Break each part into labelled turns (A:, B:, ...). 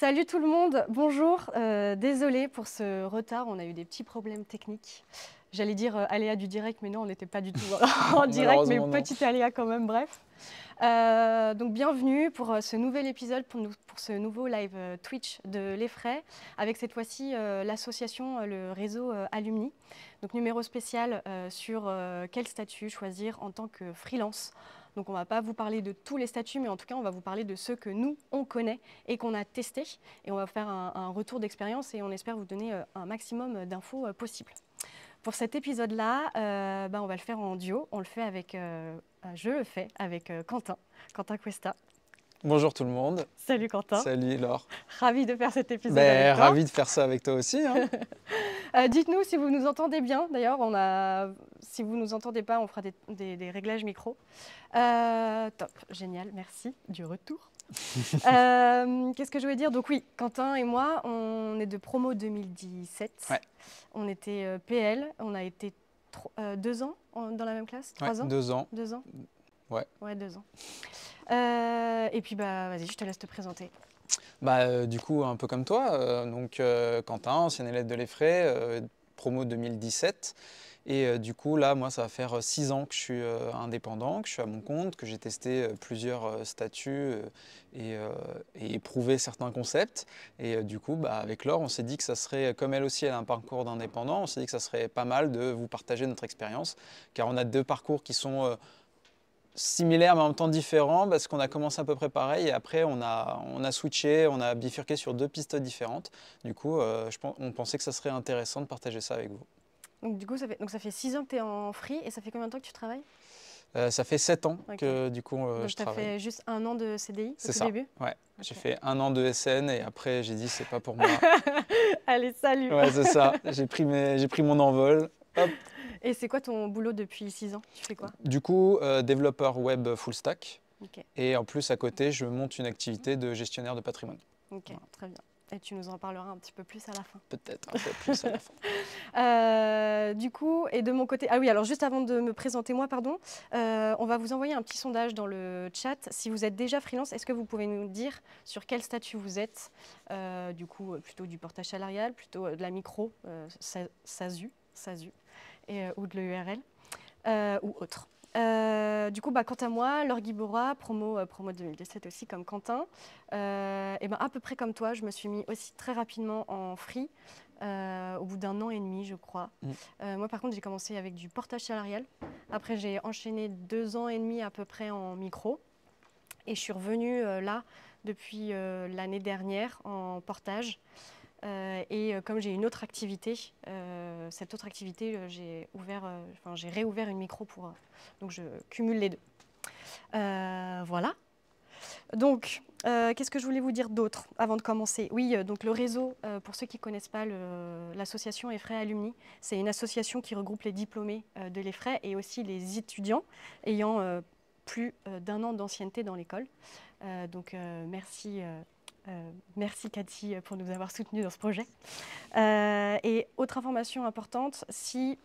A: Salut tout le monde, bonjour. désolé euh, désolée pour ce retard, on a eu des petits problèmes techniques. J'allais dire euh, aléa du direct, mais non, on n'était pas du tout en direct, mais petit aléa quand même, bref. Euh, donc bienvenue pour ce nouvel épisode, pour, nous, pour ce nouveau live Twitch de Les Frais, avec cette fois-ci l'association, le réseau Alumni. Donc numéro spécial sur quel statut choisir en tant que freelance donc on ne va pas vous parler de tous les statuts, mais en tout cas, on va vous parler de ceux que nous, on connaît et qu'on a testés. Et on va faire un, retour d'expérience et on espère vous donner euh, un maximum d'infos euh, possibles. Pour cet épisode-là, euh, ben, on va le faire en duo. On le fait avec, je le fais avec Quentin, Quentin Cuesta.
B: Bonjour tout le monde. Salut Quentin. Salut Laure.
A: Ravi de faire cet épisode. Ben, avec toi. Ravi de
B: faire ça avec toi
A: aussi. Hein. Euh, dites-nous si vous nous entendez bien. D'ailleurs, on a, si vous ne nous entendez pas, on fera des, réglages micro. Euh, top, génial, merci du retour. Euh, qu'est-ce que je voulais dire Donc oui, Quentin et moi, on est de promo 2017. On était PL, on a été deux ans dans la même classe, trois ans. Deux ans. Deux ans. Ouais. Ouais, deux ans. Euh, et puis, bah, vas-y, je te laisse te présenter.
B: Bah, euh, du coup, un peu comme toi, euh, donc Quentin, ancien élève de l'Effray, promo 2017. Et du coup, là, moi, ça va faire six ans que je suis indépendant, que je suis à mon compte, que j'ai testé plusieurs statuts et, et, éprouvé certains concepts. Et du coup, bah, avec Laure, on s'est dit que ça serait, comme elle aussi, elle a un parcours d'indépendant, on s'est dit que ça serait pas mal de vous partager notre expérience, car on a deux parcours qui sont... Similaire mais en même temps différent parce qu'on a commencé à peu près pareil et après on a, on a switché, on a bifurqué sur deux pistes différentes. Du coup, euh, je, on pensait que ça serait intéressant de partager ça avec vous.
A: Donc, du coup, ça fait, donc ça fait 6 ans que tu es en free et ça fait combien de temps que tu travailles
B: euh, ça fait 7 ans que du coup euh, donc, je travaille. fait
A: juste un an de CDI au ça. début
B: Ouais, j'ai fait un an de SN et après j'ai dit c'est pas pour moi.
A: Allez, salut Ouais, c'est ça, j'ai
B: pris, mes, pris mon envol, hop,
A: et c'est quoi ton boulot depuis 6 ans Tu fais quoi
B: Du coup, euh, développeur web full stack. Et en plus, à côté, je monte une activité de gestionnaire de patrimoine.
A: Ok, très bien. Et tu nous en parleras un petit peu plus à la fin. Peut-être un peu plus à la fin. Euh, du coup, et de mon côté, ah oui, alors juste avant de me présenter moi, pardon, euh, on va vous envoyer un petit sondage dans le chat. Si vous êtes déjà freelance, est-ce que vous pouvez nous dire sur quel statut vous êtes Du coup, plutôt du portage salarial, plutôt de la micro, SASU, SASU. Euh, ou de l'URL euh, ou autre. Euh, du coup, bah, quant à moi, Laure Guibora, promo, 2017 aussi, comme Quentin, et ben, à peu près comme toi, je me suis mis aussi très rapidement en free, au bout d'un an et demi, je crois. Mm. moi, par contre, j'ai commencé avec du portage salarial. Après, j'ai enchaîné deux ans et demi à peu près en micro. Et je suis revenue là depuis l'année dernière en portage. Euh, et euh, comme j'ai une autre activité, euh, cette autre activité, j'ai ouvert, enfin j'ai réouvert une micro pour, donc je cumule les deux. voilà. Donc, qu'est-ce que je voulais vous dire d'autre avant de commencer Oui, donc le réseau, pour ceux qui ne connaissent pas l'association Effray Alumni, c'est une association qui regroupe les diplômés de l'Effray et aussi les étudiants ayant plus d'un an d'ancienneté dans l'école. donc, merci euh, merci Cathy pour nous avoir soutenus dans ce projet. Euh, et autre information importante, si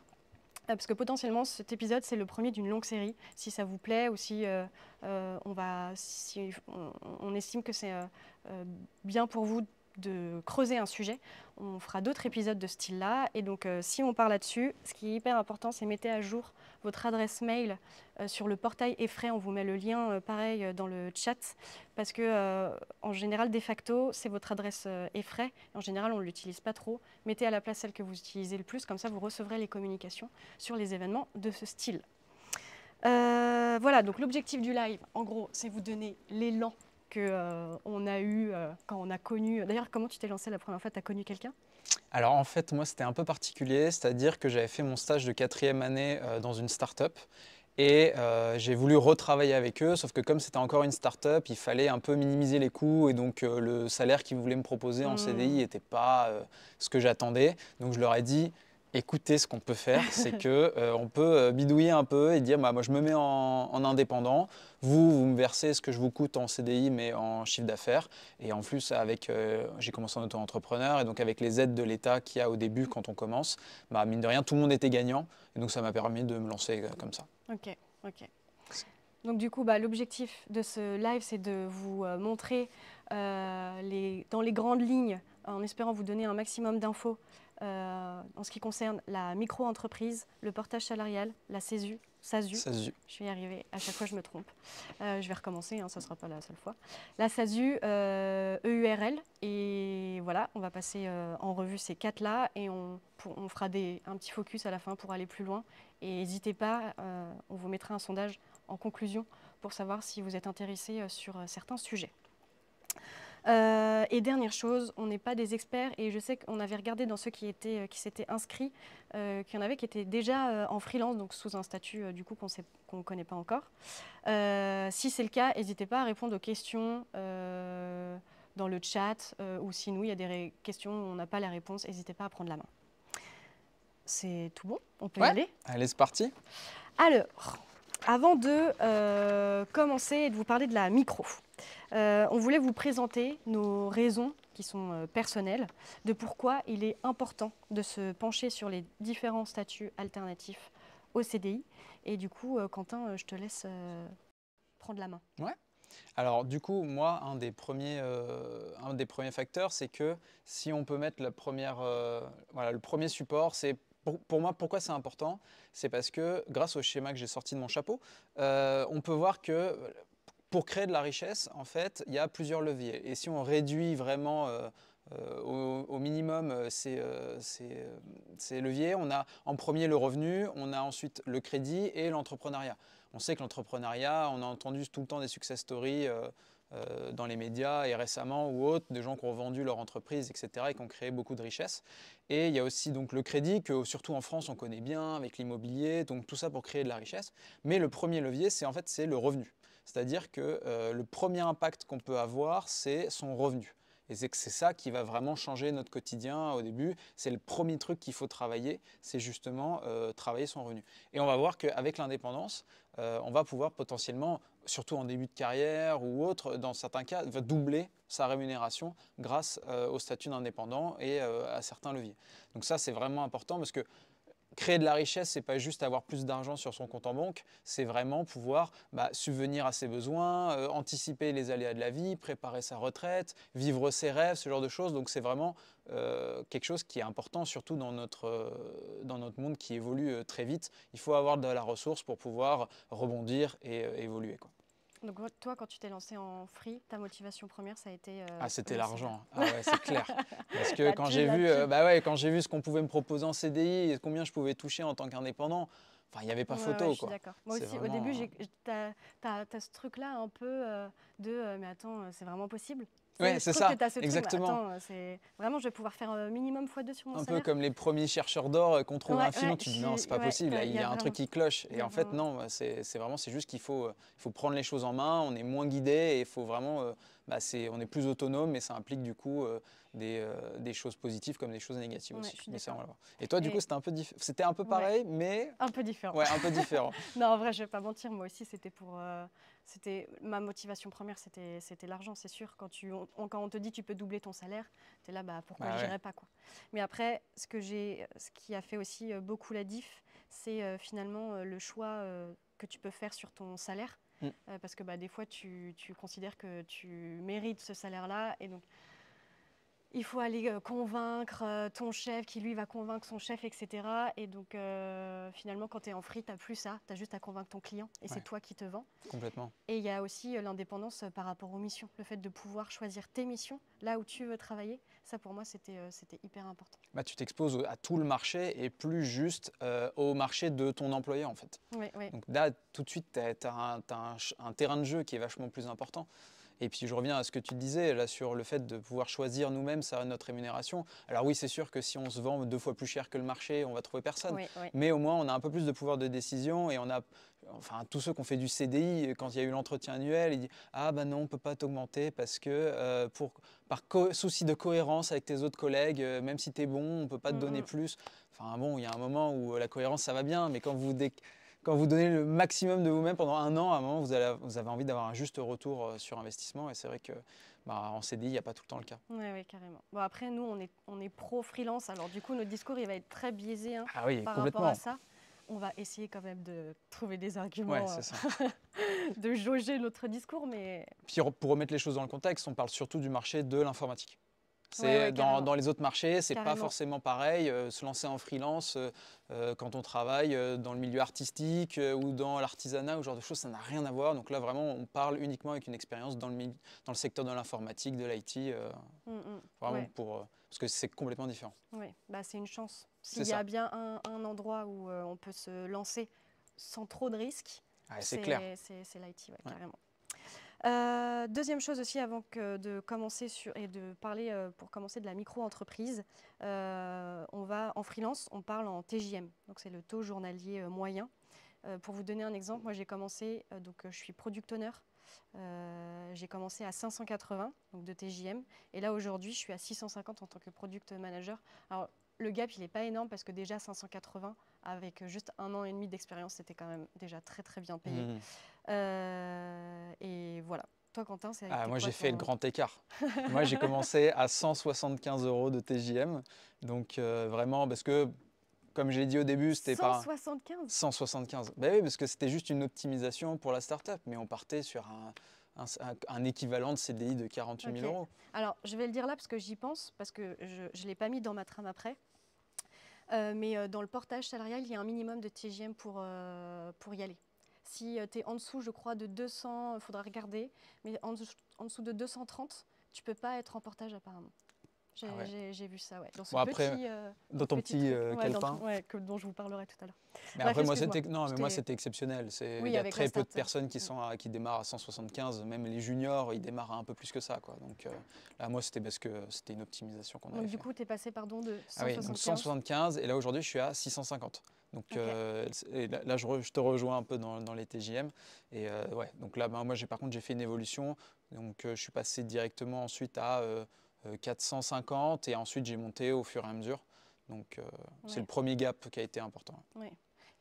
A: euh, parce que potentiellement cet épisode c'est le premier d'une longue série. Si ça vous plaît ou si on va, on, estime que c'est bien pour vous de creuser un sujet. On fera d'autres épisodes de ce style-là. Et donc, euh, si on parle là-dessus, ce qui est hyper important, c'est mettez à jour votre adresse mail euh, sur le portail Effray. On vous met le lien, euh, pareil, dans le chat. Parce que, en général, de facto, c'est votre adresse Effray. En général, on ne l'utilise pas trop. Mettez à la place celle que vous utilisez le plus. Comme ça, vous recevrez les communications sur les événements de ce style. voilà, donc l'objectif du live, en gros, c'est vous donner l'élan qu'on euh, a eu euh, quand on a connu. D'ailleurs, comment tu t'es lancé la première fois Tu as connu quelqu'un
B: alors en fait, moi, c'était un peu particulier, c'est-à-dire que j'avais fait mon stage de quatrième année euh, dans une start-up et j'ai voulu retravailler avec eux, sauf que comme c'était encore une start-up, il fallait un peu minimiser les coûts et donc le salaire qu'ils voulaient me proposer en mmh. CDI n'était pas ce que j'attendais. Donc je leur ai dit, écoutez, ce qu'on peut faire, c'est que euh, on peut euh, bidouiller un peu et dire, bah, moi je me mets en, indépendant, vous, vous me versez ce que je vous coûte en CDI, mais en chiffre d'affaires. Et en plus, avec, euh, j'ai commencé en auto-entrepreneur, et donc avec les aides de l'État qu'il y a au début quand on commence, bah, mine de rien, tout le monde était gagnant. Et donc ça m'a permis de me lancer comme
A: ça. Ok, ok. Donc du coup, bah, l'objectif de ce live, c'est de vous montrer dans les grandes lignes, en espérant vous donner un maximum d'infos euh, en ce qui concerne la micro-entreprise, le portage salarial, la SASU, SASU. je vais y arriver, à chaque fois je me trompe. Euh, je vais recommencer, ce hein, ça ne sera pas la seule fois. La SASU, EURL, e et voilà, on va passer euh, en revue ces quatre-là et on, on fera des, un petit focus à la fin pour aller plus loin. Et n'hésitez pas, on vous mettra un sondage en conclusion pour savoir si vous êtes intéressé sur certains sujets. Euh, et dernière chose, on n'est pas des experts et je sais qu'on avait regardé dans ceux qui, étaient, euh, qui s'étaient inscrits, euh, qu'il y en avait qui étaient déjà euh, en freelance, donc sous un statut du coup qu'on ne connaît pas encore. si c'est le cas, n'hésitez pas à répondre aux questions dans le chat ou si nous, il y a des questions où on n'a pas la réponse, n'hésitez pas à prendre la main. C'est tout bon On peut y aller
B: Allez, c'est parti.
A: Alors, avant de commencer et de vous parler de la micro, euh, on voulait vous présenter nos raisons qui sont euh, personnelles de pourquoi il est important de se pencher sur les différents statuts alternatifs au CDI. Et du coup, euh, Quentin, je te laisse prendre la main. Ouais.
B: Alors du coup, moi, un des premiers, un des premiers facteurs, c'est que si on peut mettre la première, voilà, le premier support, c'est pour, moi, pourquoi c'est important C'est parce que grâce au schéma que j'ai sorti de mon chapeau, on peut voir que pour créer de la richesse, en fait, il y a plusieurs leviers. Et si on réduit vraiment euh, euh, au, minimum euh, ces, leviers, on a en premier le revenu, on a ensuite le crédit et l'entrepreneuriat. On sait que l'entrepreneuriat, on a entendu tout le temps des success stories dans les médias et récemment ou autres, des gens qui ont vendu leur entreprise, etc., et qui ont créé beaucoup de richesses. Et il y a aussi donc le crédit, que surtout en France, on connaît bien avec l'immobilier, donc tout ça pour créer de la richesse. Mais le premier levier, c'est en fait c'est le revenu. C'est-à-dire que euh, le premier impact qu'on peut avoir, c'est son revenu. Et c'est ça qui va vraiment changer notre quotidien au début. C'est le premier truc qu'il faut travailler, c'est justement euh, travailler son revenu. Et on va voir qu'avec l'indépendance, euh, on va pouvoir potentiellement, surtout en début de carrière ou autre, dans certains cas, doubler sa rémunération grâce au statut d'indépendant et à certains leviers. Donc ça, c'est vraiment important parce que créer de la richesse, c'est pas juste avoir plus d'argent sur son compte en banque, c'est vraiment pouvoir bah, subvenir à ses besoins, euh, anticiper les aléas de la vie, préparer sa retraite, vivre ses rêves, ce genre de choses. Donc c'est vraiment euh, quelque chose qui est important, surtout dans notre, euh, dans notre monde qui évolue très vite. Il faut avoir de la ressource pour pouvoir rebondir et évoluer.
A: Donc toi, quand tu t'es lancé en free, ta motivation première, ça a été... Euh, ah, c'était l'argent, ah, ouais, c'est clair. Parce que euh,
B: bah quand j'ai vu, vu ce qu'on pouvait me proposer en CDI et combien je pouvais toucher en tant qu'indépendant, il n'y avait pas photo. Moi aussi, au début,
A: euh, tu as, ce truc-là un peu de mais attends, c'est vraiment possible oui, c'est ça. Bah, exactement. vraiment, je vais pouvoir faire un euh, minimum fois deux sur mon Un peu comme
B: les premiers chercheurs d'or euh, qu'on trouve un film, tu dis non, c'est pas possible, il y a, un truc qui cloche. Et en fait, non, bah, c'est vraiment, c'est juste qu'il faut, euh, il faut prendre les choses en main, on est moins guidé et il faut vraiment, bah, on est plus autonome mais ça implique du coup des, choses positives comme des choses négatives aussi. Et toi, du coup, c'était un peu, c'était un peu pareil, mais.
A: Un peu différent. Ouais, un peu différent. non, en vrai, je vais pas mentir, moi aussi, c'était pour c'était ma motivation première, c'était c'était l'argent, c'est sûr. Quand tu on, on te dit tu peux doubler ton salaire, tu es là bah pourquoi bah je pas quoi. Mais après ce que j'ai ce qui a fait aussi euh, beaucoup la diff, c'est euh, finalement euh, le choix que tu peux faire sur ton salaire. Mm. parce que bah, des fois, tu, considères que tu mérites ce salaire-là. Et donc, il faut aller euh, convaincre euh, ton chef qui lui va convaincre son chef, etc. Et donc euh, finalement, quand tu es en free, tu n'as plus ça, tu as juste à convaincre ton client et c'est toi qui te vends. Complètement. Et il y a aussi l'indépendance par rapport aux missions, le fait de pouvoir choisir tes missions, là où tu veux travailler. Ça pour moi, c'était hyper important.
B: Bah, tu t'exposes à tout le marché et plus juste au marché de ton employeur en fait. Oui, oui. Donc là, tout de suite, tu as, un terrain de jeu qui est vachement plus important. Et puis je reviens à ce que tu disais là sur le fait de pouvoir choisir nous-mêmes notre rémunération. Alors oui, c'est sûr que si on se vend deux fois plus cher que le marché, on va trouver personne. Mais au moins, on a un peu plus de pouvoir de décision et on a, enfin, tous ceux qui ont fait du CDI, quand il y a eu l'entretien annuel, ils disent ah ben non, on peut pas t'augmenter parce que euh, pour par souci de cohérence avec tes autres collègues, euh, même si tu es bon, on peut pas te mm, donner mm. plus. Enfin bon, il y a un moment où euh, la cohérence ça va bien, mais quand vous dé quand vous donnez le maximum de vous-même pendant un an, à un moment, vous, allez, vous avez envie d'avoir un juste retour euh, sur investissement. Et c'est vrai que bah, en CDI, il n'y a pas tout le temps le cas.
A: Oui, carrément. Bon, après, nous, on est, on est pro-freelance. Alors, du coup, notre discours, il va être très biaisé hein, ah par rapport à ça. On va essayer quand même de trouver des arguments, euh, de jauger notre discours. mais...
B: pour remettre les choses dans le contexte, on parle surtout du marché de l'informatique
A: dans,
B: les autres marchés, c'est pas forcément pareil. Euh, se lancer en freelance euh, euh, quand on travaille dans le milieu artistique ou dans l'artisanat ou ce genre de choses, ça n'a rien à voir. Donc là, vraiment, on parle uniquement avec une expérience dans le, dans le secteur de l'informatique, de l'IT, mm,
A: mm.
B: pour parce que c'est complètement différent.
A: Oui, bah, c'est une chance. S'il y a bien un, endroit où on peut se lancer sans trop de risques, ah, c'est l'IT, ouais, carrément. Euh, deuxième chose aussi, avant de commencer sur, et de parler euh, pour commencer de la micro-entreprise, euh, on va en freelance, on parle en TJM, donc c'est le taux journalier moyen. pour vous donner un exemple, moi j'ai commencé, donc je suis product owner, j'ai commencé à 580 donc de TJM, et là aujourd'hui je suis à 650 en tant que product manager. Alors le gap il n'est pas énorme parce que déjà 580, avec juste un an et demi d'expérience, c'était quand même déjà très très bien payé. Mmh. Euh, et voilà. Toi, Quentin, c'est ah, Moi, j'ai fait le grand écart. moi, j'ai commencé
B: à 175 euros de TJM. Donc, euh, vraiment, parce que, comme je l'ai dit au début, c'était pas.
A: 175
B: 175. Ben oui, parce que c'était juste une optimisation pour la start-up. Mais on partait sur un. équivalent de CDI de 48 000 euros.
A: Alors, je vais le dire là parce que j'y pense, parce que je ne l'ai pas mis dans ma trame après. Euh, mais euh, dans le portage salarial, il y a un minimum de TGM euh, pour, y aller. Si tu es en dessous, je crois, de 200, il faudra regarder, mais en, dessous de 230, tu ne peux pas être en portage apparemment. Ah j'ai vu ça, ouais. Dans, ce petit, euh, dans ton petit, euh, calepin. dont je vous parlerai tout à l'heure. Mais après, moi, c'était non, mais moi, c'était
B: exceptionnel. Il y a très peu de personnes qui sont qui démarrent à 175. Même les juniors, ils démarrent à un peu plus que ça, quoi. Donc euh, là, moi, c'était parce que c'était une optimisation qu'on avait. Donc
A: du coup, tu es passé, pardon, de 175. Ah oui, donc
B: 175 et là aujourd'hui, je suis à 650. Donc là, je, te rejoins un peu dans, les TGM. Et ouais, donc là, ben, moi, j'ai par contre, j'ai fait une évolution. Donc je suis passé directement ensuite à 450 euh, et ensuite j'ai monté au fur et à mesure. Donc euh, c'est le premier gap qui a été important.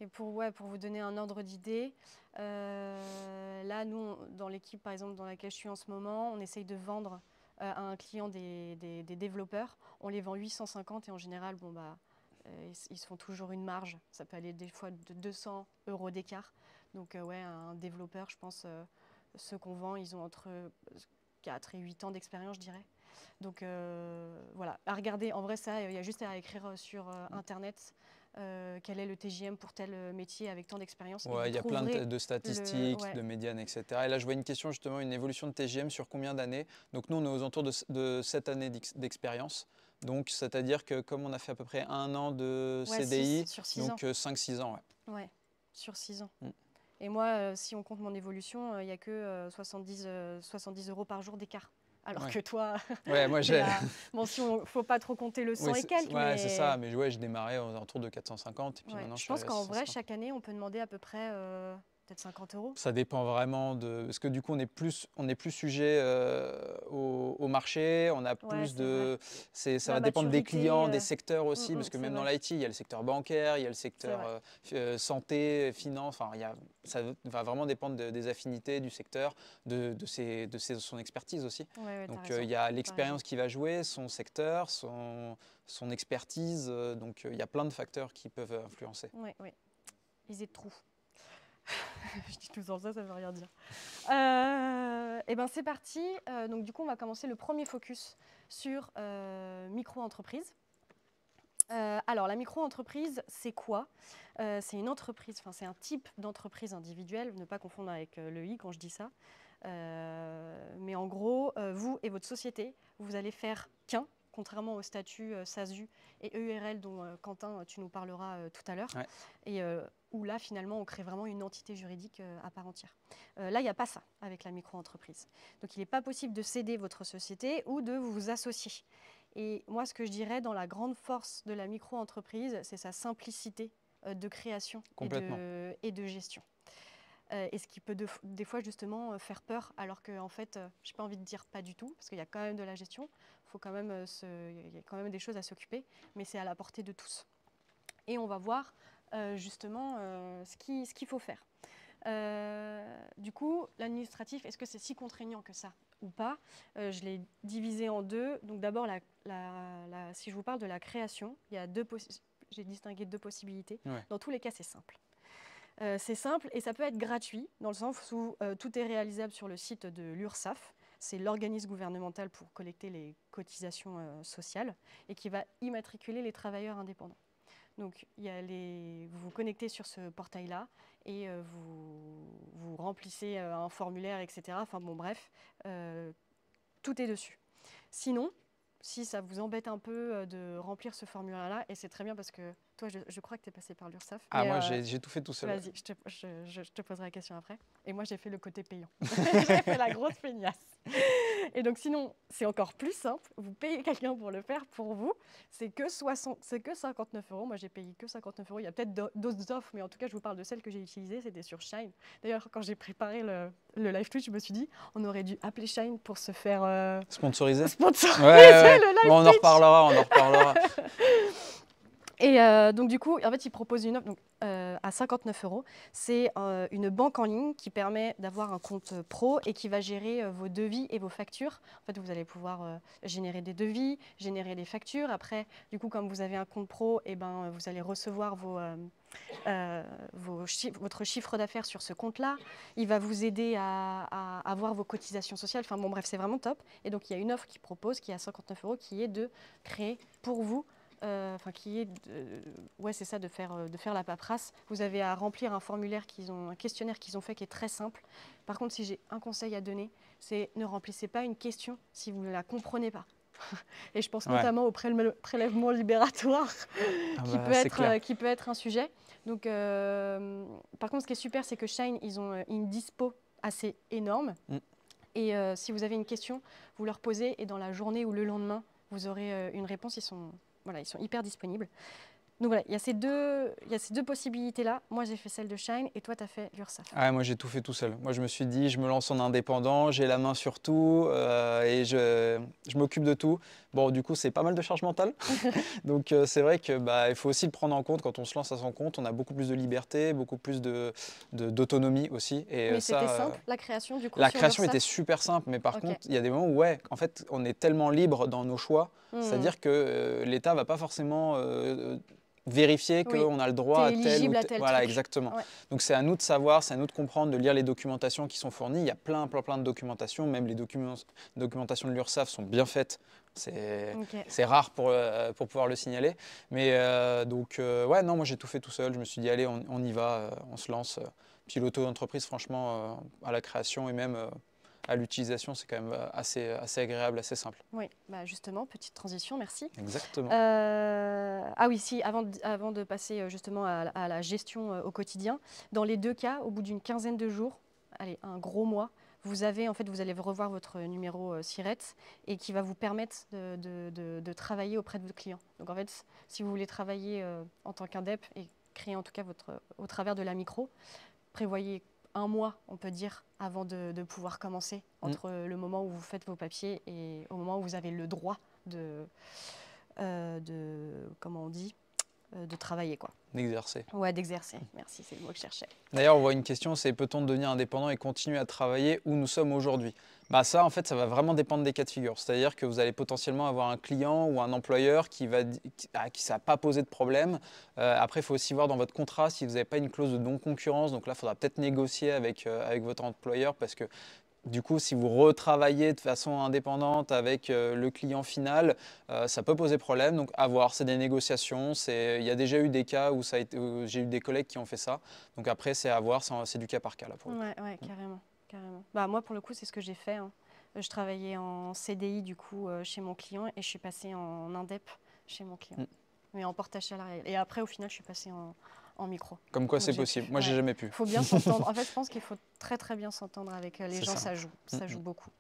A: Et pour, ouais, pour vous donner un ordre d'idée, euh, là, nous, dans l'équipe, par exemple, dans laquelle je suis en ce moment, on essaye de vendre à un client des, des, développeurs. On les vend 850 et en général, bon, bah, ils, ils, se font toujours une marge. Ça peut aller des fois de 200 euros d'écart. Donc, ouais, un développeur, je pense, ceux qu'on vend, ils ont entre 4 et 8 ans d'expérience, je dirais. Donc euh, voilà, à regarder, en vrai, ça, il y a juste à écrire euh, sur euh, mm. Internet quel est le TGM pour tel métier avec tant d'expérience. Ouais, il y a plein de, statistiques, de
B: médianes, etc. Et là, je vois une question justement, une évolution de TGM sur combien d'années Donc nous, on est aux alentours de, de 7 années d'expérience. Donc c'est-à-dire que comme on a fait à peu près un an de CDI, donc 5-6 ans.
A: Ouais. sur 6 ans. Mm. Et moi, si on compte mon évolution, il n'y a que 70, 70 euros par jour d'écart alors que toi. Ouais, moi j'ai. bon, faut pas trop compter le 100 et quelques. Ouais, c'est ça.
B: Mais ouais, je démarrais autour de 450 et puis maintenant je, je pense qu'en vrai,
A: chaque année, on peut demander à peu près. Euh, Peut-être 50 euros
B: Ça dépend vraiment de. Parce que du coup, on est plus, on est plus sujet euh, au, marché, on a plus de. ça va dépendre des clients, des euh, secteurs aussi, mm, mm, parce que même dans l'IT, il y a le secteur bancaire, il y a le secteur euh, santé, finance, enfin, il ça va vraiment dépendre des affinités du secteur, de, de, de son expertise aussi.
A: donc il y a l'expérience qui
B: va jouer, son secteur, son, son expertise, donc il y a plein de facteurs qui peuvent influencer.
A: Oui, oui. Ils est trop. je dis tout ça, ça veut rien dire. et euh, eh ben c'est parti. Euh, donc du coup, on va commencer le premier focus sur euh, micro-entreprise. alors la micro-entreprise, c'est quoi C'est une entreprise, enfin c'est un type d'entreprise individuelle, ne pas confondre avec le i quand je dis ça. mais en gros, vous et votre société, vous allez faire qu'un contrairement au statut euh, SASU et EURL dont euh, Quentin, euh, tu nous parleras tout à l'heure. Et où là, finalement, on crée vraiment une entité juridique à part entière. là, il n'y a pas ça avec la micro-entreprise. Donc, il n'est pas possible de céder votre société ou de vous associer. Et moi, ce que je dirais dans la grande force de la micro-entreprise, c'est sa simplicité de création et de gestion. Euh, et ce qui peut des fois justement euh, faire peur, alors que en fait, je euh, j'ai pas envie de dire pas du tout, parce qu'il y a quand même de la gestion, faut quand même il y a quand même des choses à s'occuper, mais c'est à la portée de tous. Et on va voir justement ce qu'il ce qu'il faut faire. du coup, l'administratif, est-ce que c'est si contraignant que ça ou pas Je l'ai divisé en deux. Donc d'abord, la, si je vous parle de la création, il y a deux j'ai distingué deux possibilités. Dans tous les cas, c'est simple. Euh, c'est simple et ça peut être gratuit, dans le sens où euh, tout est réalisable sur le site de l'URSSAF. C'est l'organisme gouvernemental pour collecter les cotisations euh, sociales et qui va immatriculer les travailleurs indépendants. Donc vous vous connectez sur ce portail-là et vous... vous, remplissez un formulaire, etc. Enfin bon, bref, tout est dessus. Sinon, si ça vous embête un peu euh, de remplir ce formulaire-là, et c'est très bien parce que toi, je, crois que tu es passé par l'URSSAF. Ah, moi, euh, j'ai tout fait tout seul. Vas-y, je, te, poserai la question après. Et moi, j'ai fait le côté payant. j'ai fait la grosse feignasse. Et donc sinon, c'est encore plus simple, vous payez quelqu'un pour le faire pour vous, c'est que, que 59 euros, moi j'ai payé que 59 euros, il y a peut-être d'autres offres, mais en tout cas je vous parle de celles que j'ai utilisées, c'était sur Shine. D'ailleurs quand j'ai préparé le, live Twitch, je me suis dit, on aurait dû appeler Shine pour se faire... Euh, sponsoriser Sponsoriser le live Twitch. On en reparlera, on en reparlera. Et euh, donc du coup, en fait, ils proposent une offre. Euh, à 59 euros. C'est euh, une banque en ligne qui permet d'avoir un compte euh, pro et qui va gérer euh, vos devis et vos factures. En fait, vous allez pouvoir générer des devis, générer des factures. Après, du coup, comme vous avez un compte pro, eh ben, vous allez recevoir votre chiffre d'affaires sur ce compte-là. Il va vous aider à, à, avoir vos cotisations sociales. Enfin bon, bref, c'est vraiment top. Et donc, il y a une offre qui propose, qui est à 59 euros, qui est de créer pour vous euh, qui est, ouais, c'est ça, de faire, euh, de faire la paperasse. Vous avez à remplir un formulaire qu'ils ont, un questionnaire qu'ils ont fait qui est très simple. Par contre, si j'ai un conseil à donner, c'est ne remplissez pas une question si vous ne la comprenez pas. Et je pense notamment au prélèvement libératoire, ah qui, bah, peut être, euh, qui peut être un sujet. Donc, par contre, ce qui est super, c'est que Shine, ils ont une dispo assez énorme. Mm. Et si vous avez une question, vous leur posez, et dans la journée ou le lendemain, vous aurez une réponse. Ils sont voilà, ils sont hyper disponibles. Donc voilà, il y a ces deux, il y a ces deux possibilités-là. Moi, j'ai fait celle de Shine et toi, tu as fait l'Ursa.
B: Ah, moi, j'ai tout fait tout seul. Moi, je me suis dit, je me lance en indépendant, j'ai la main sur tout euh, et je, je m'occupe de tout. Bon, du coup, c'est pas mal de charge mentale. Donc, euh, c'est vrai que bah, il faut aussi le prendre en compte quand on se lance à son compte. On a beaucoup plus de liberté, beaucoup plus d'autonomie de, aussi. Et mais euh, c'était euh, simple,
A: la création du coup La création était
B: super simple, mais par contre, il y a des moments où, ouais, en fait, on est tellement libre dans nos choix. Hmm. C'est-à-dire que l'État va pas forcément vérifier qu'on a le droit à tel, ou Voilà, exactement. Donc c'est à nous de savoir, c'est à nous de comprendre, de lire les documentations qui sont fournies. Il y a plein, plein, plein de documentations. Même les documents, documentations de l'URSSAF sont bien faites c'est rare pour, euh, pour pouvoir le signaler. Mais euh, donc, euh, ouais, non, moi j'ai tout fait tout seul. Je me suis dit, allez, on, y va, on se lance. Puis l'auto-entreprise, franchement, à la création et même à l'utilisation, c'est quand même assez, assez agréable, assez simple.
A: Oui, bah justement, petite transition, merci. Exactement. ah oui, si, avant, de, avant de passer justement à, la gestion au quotidien, dans les deux cas, au bout d'une quinzaine de jours, allez, un gros mois, vous avez en fait, vous allez revoir votre numéro euh, SIRET et qui va vous permettre de, travailler auprès de votre clients. Donc en fait, si vous voulez travailler euh, en tant qu'indep et créer en tout cas votre, au travers de la micro, prévoyez un mois, on peut dire, avant de, pouvoir commencer, mm. entre le moment où vous faites vos papiers et au moment où vous avez le droit de, euh, de comment on dit, euh, de travailler. quoi. D'exercer. Ouais, d'exercer. Merci, c'est le mot que je cherchais.
B: D'ailleurs, on voit une question, c'est peut-on devenir indépendant et continuer à travailler où nous sommes aujourd'hui Bah ça, en fait, ça va vraiment dépendre des cas de figure. C'est-à-dire que vous allez potentiellement avoir un client ou un employeur qui va ah, qui, ça pas posé de problème. Euh, après, il faut aussi voir dans votre contrat si vous n'avez pas une clause de non-concurrence. Donc là, il faudra peut-être négocier avec, euh, avec votre employeur parce que du coup, si vous retravaillez de façon indépendante avec euh, le client final, euh, ça peut poser problème. Donc, avoir, c'est des négociations. Il y a déjà eu des cas où, j'ai eu des collègues qui ont fait ça. Donc, après, c'est à voir, c'est du cas par cas. Là, pour
A: ouais, ouais, mm. carrément. Bah, moi, pour le coup, c'est ce que j'ai fait. Hein. Euh, je travaillais en CDI, du coup, chez mon client et je suis passée en INDEP chez mon client, mm. mais en portage salarial. Et après, au final, je suis passée en, en micro. Comme quoi c'est possible. Moi, j'ai jamais pu. Il faut bien s'entendre. En fait, je pense qu'il faut très très bien s'entendre avec euh, les gens. Ça. joue, ça joue mm, mm. beaucoup.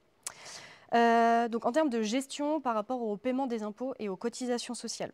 A: Euh, donc, en termes de gestion par rapport au paiement des impôts et aux cotisations sociales.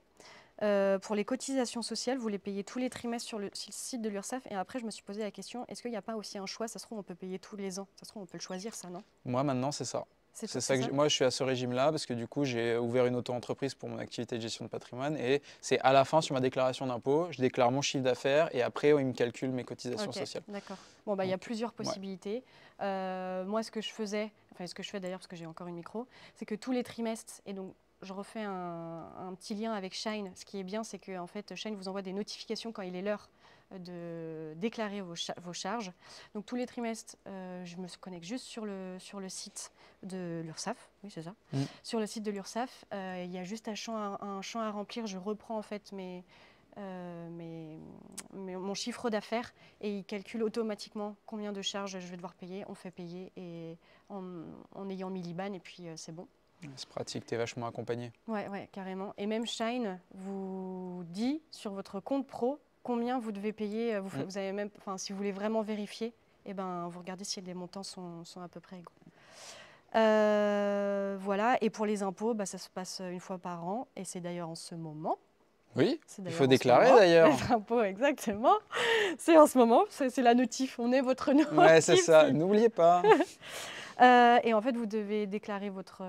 A: Euh, pour les cotisations sociales, vous les payez tous les trimestres sur le, site de l'URSSAF. Et après, je me suis posé la question est-ce qu'il n'y a pas aussi un choix Ça se trouve, on peut payer tous les ans. Ça se trouve, on peut le choisir, ça, non
B: Moi, maintenant, c'est ça. C'est ça, que moi je suis à ce régime-là parce que du coup j'ai ouvert une auto-entreprise pour mon activité de gestion de patrimoine et c'est à la fin sur ma déclaration d'impôt, je déclare mon chiffre d'affaires et après il me calcule mes cotisations sociales.
A: D'accord. Bon bah il y a plusieurs possibilités. Euh, moi ce que je faisais, enfin ce que je fais d'ailleurs parce que j'ai encore une micro, c'est que tous les trimestres et donc je refais un, petit lien avec Shine. Ce qui est bien, c'est que en fait, Shine vous envoie des notifications quand il est l'heure de déclarer vos, charges. Donc tous les trimestres, euh, je me connecte juste sur le, sur le site de l'URSSAF. Oui, c'est ça. Mm. Sur le site de l'URSSAF, euh, il y a juste un champ à, un champ à remplir. Je reprends en fait euh, mes, mes, mon chiffre d'affaires et il calcule automatiquement combien de charges je vais devoir payer. On fait payer et en, ayant mis l'IBAN et puis c'est bon.
B: C'est pratique, tu es vachement accompagné.
A: Oui, ouais, carrément. Et même Shine vous dit sur votre compte pro combien vous devez payer. Euh, mm. Vous, avez même, enfin, si vous voulez vraiment vérifier, et eh ben, vous regardez si les montants sont, sont à peu près égaux. Euh, voilà, et pour les impôts, bah, ça se passe euh, une fois par an, et c'est d'ailleurs en ce moment.
B: Oui, il faut déclarer d'ailleurs. Les
A: impôts, exactement. C'est en ce moment, c'est la notif, on est votre notif. Ouais, c'est ça, n'oubliez pas. et en fait, vous devez déclarer votre...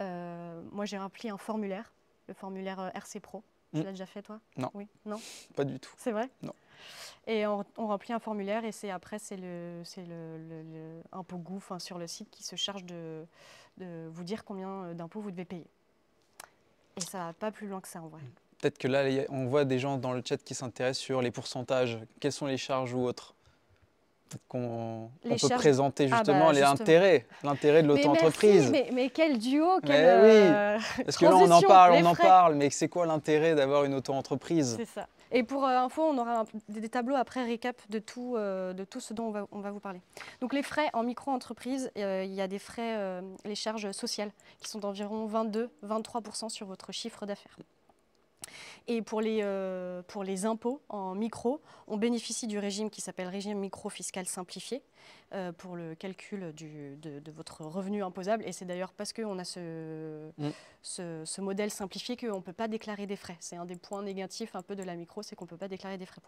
A: moi, j'ai rempli un formulaire, le formulaire RC Pro. Mm. Tu l'as déjà fait, toi Non. Oui, non Pas du tout. C'est vrai Non. Et on, remplit un formulaire et c'est après, c'est le, le, le, impôt goût sur le site qui se charge de, de vous dire combien euh, d'impôts vous devez payer. Et ça va pas plus loin que ça en vrai. Mm.
B: Peut-être que là, on voit des gens dans le chat qui s'intéressent sur les pourcentages, quelles sont les charges ou autres qu'on peut présenter ah bah, justement, les intérêts, l'intérêt, de l'auto-entreprise.
A: Mais, quel duo, quel euh, Parce que là, on en parle, on en parle,
B: mais c'est quoi l'intérêt d'avoir une auto-entreprise
A: Et pour euh, info, on aura des, tableaux après récap de tout, euh, de tout ce dont on va, on va, vous parler. Donc les frais en micro-entreprise, il y a des frais, les charges sociales qui sont d'environ 22-23% sur votre chiffre d'affaires. Et euh, pour les, impôts en micro, on bénéficie du régime qui s'appelle régime micro-fiscal simplifié euh, pour le calcul de, votre revenu imposable. Et c'est d'ailleurs parce qu'on a ce, mm. modèle simplifié qu'on ne peut pas déclarer des frais. C'est un des points négatifs un peu de la micro, c'est qu'on ne peut pas déclarer des frais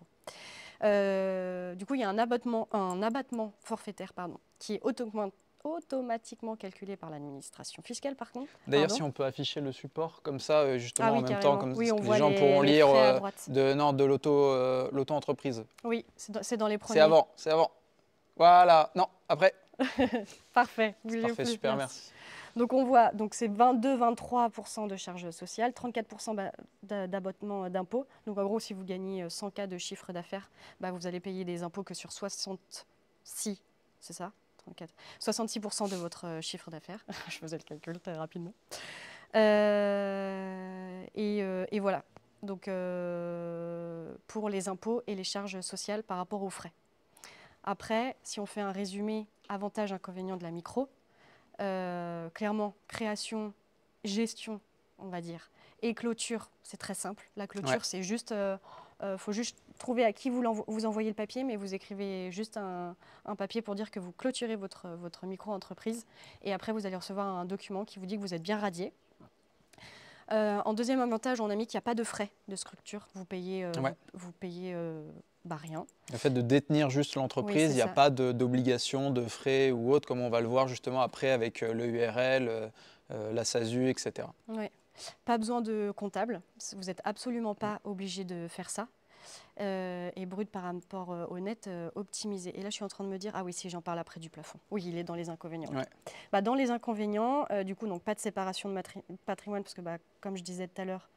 A: euh, du coup, il y a un abattement, un abattement forfaitaire pardon, qui est automatiquement automatiquement calculé par l'administration fiscale, par contre. D'ailleurs, si on
B: peut afficher le support comme ça, euh,
A: justement ah en même temps, comme les gens pourront lire euh,
B: de, non, de euh, l'auto-entreprise.
A: oui, c'est dans, les premiers. C'est avant, c'est avant. Voilà, non, après. Parfait. Parfait, super, merci. Donc on voit, donc c'est 22-23% de charges sociales, 34% bah, d'abattement d'impôts. Donc en gros, si vous gagnez 100 cas de chiffre d'affaires, bah vous allez payer des impôts que sur 66, c'est ça 66% de votre euh, chiffre d'affaires. Je faisais le calcul très rapidement. Euh, euh, et, voilà. Donc, pour les impôts et les charges sociales par rapport aux frais. Après, si on fait un résumé avantages, inconvénients de la micro, clairement, création, gestion, on va dire, et clôture, c'est très simple. La clôture, c'est juste il euh, faut juste trouver à qui vous, vous, envoyez le papier, mais vous écrivez juste un, papier pour dire que vous clôturez votre, votre micro-entreprise. Et après, vous allez recevoir un document qui vous dit que vous êtes bien radié. Euh, en deuxième avantage, on a mis qu'il n'y a pas de frais de structure. Vous payez, euh, vous, payez bah, rien.
B: Le fait de détenir juste l'entreprise, il n'y a pas d'obligation de, frais ou autre, comme on va le voir justement après avec le URL, la SASU, etc.
A: Oui. Pas besoin de comptable, vous n'êtes absolument pas obligé de faire ça. Euh, et brut par rapport euh, au net, euh, optimisé. Et là, je suis en train de me dire, ah oui, si j'en parle après du plafond. Oui, il est dans les inconvénients. Bah, dans les inconvénients, du coup, donc pas de séparation de patrimoine, parce que bah, comme je disais tout à l'heure,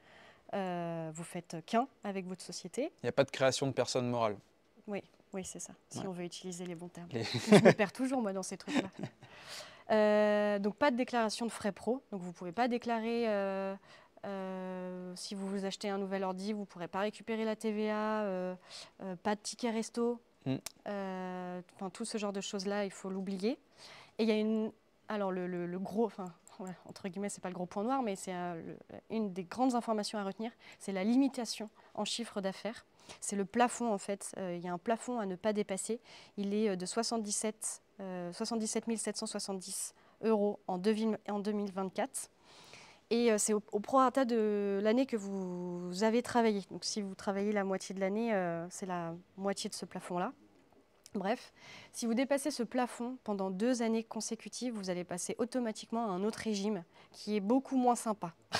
A: vous faites qu'un avec votre société. Il
B: n'y a pas de création de personne morale.
A: Oui, oui, c'est ça, si on veut utiliser les bons termes. je me perds toujours, moi, dans ces trucs-là. Euh, donc pas de déclaration de frais pro. Donc vous ne pouvez pas déclarer, euh, euh, si vous vous achetez un nouvel ordi, vous ne pourrez pas récupérer la TVA, pas de ticket resto. Mm. Enfin, tout ce genre de choses-là, il faut l'oublier. Et il y a une... Alors le, gros, enfin, entre guillemets, c'est pas le gros point noir, mais c'est une des grandes informations à retenir, c'est la limitation en chiffre d'affaires. C'est le plafond en fait. Il y a un plafond à ne pas dépasser. Il est de 77 77 euh, 770 euros en, 2024. Et euh, c'est au, pro prorata de l'année que vous, avez travaillé. Donc si vous travaillez la moitié de l'année, euh, c'est la moitié de ce plafond-là. Bref, si vous dépassez ce plafond pendant deux années consécutives, vous allez passer automatiquement à un autre régime qui est beaucoup moins sympa.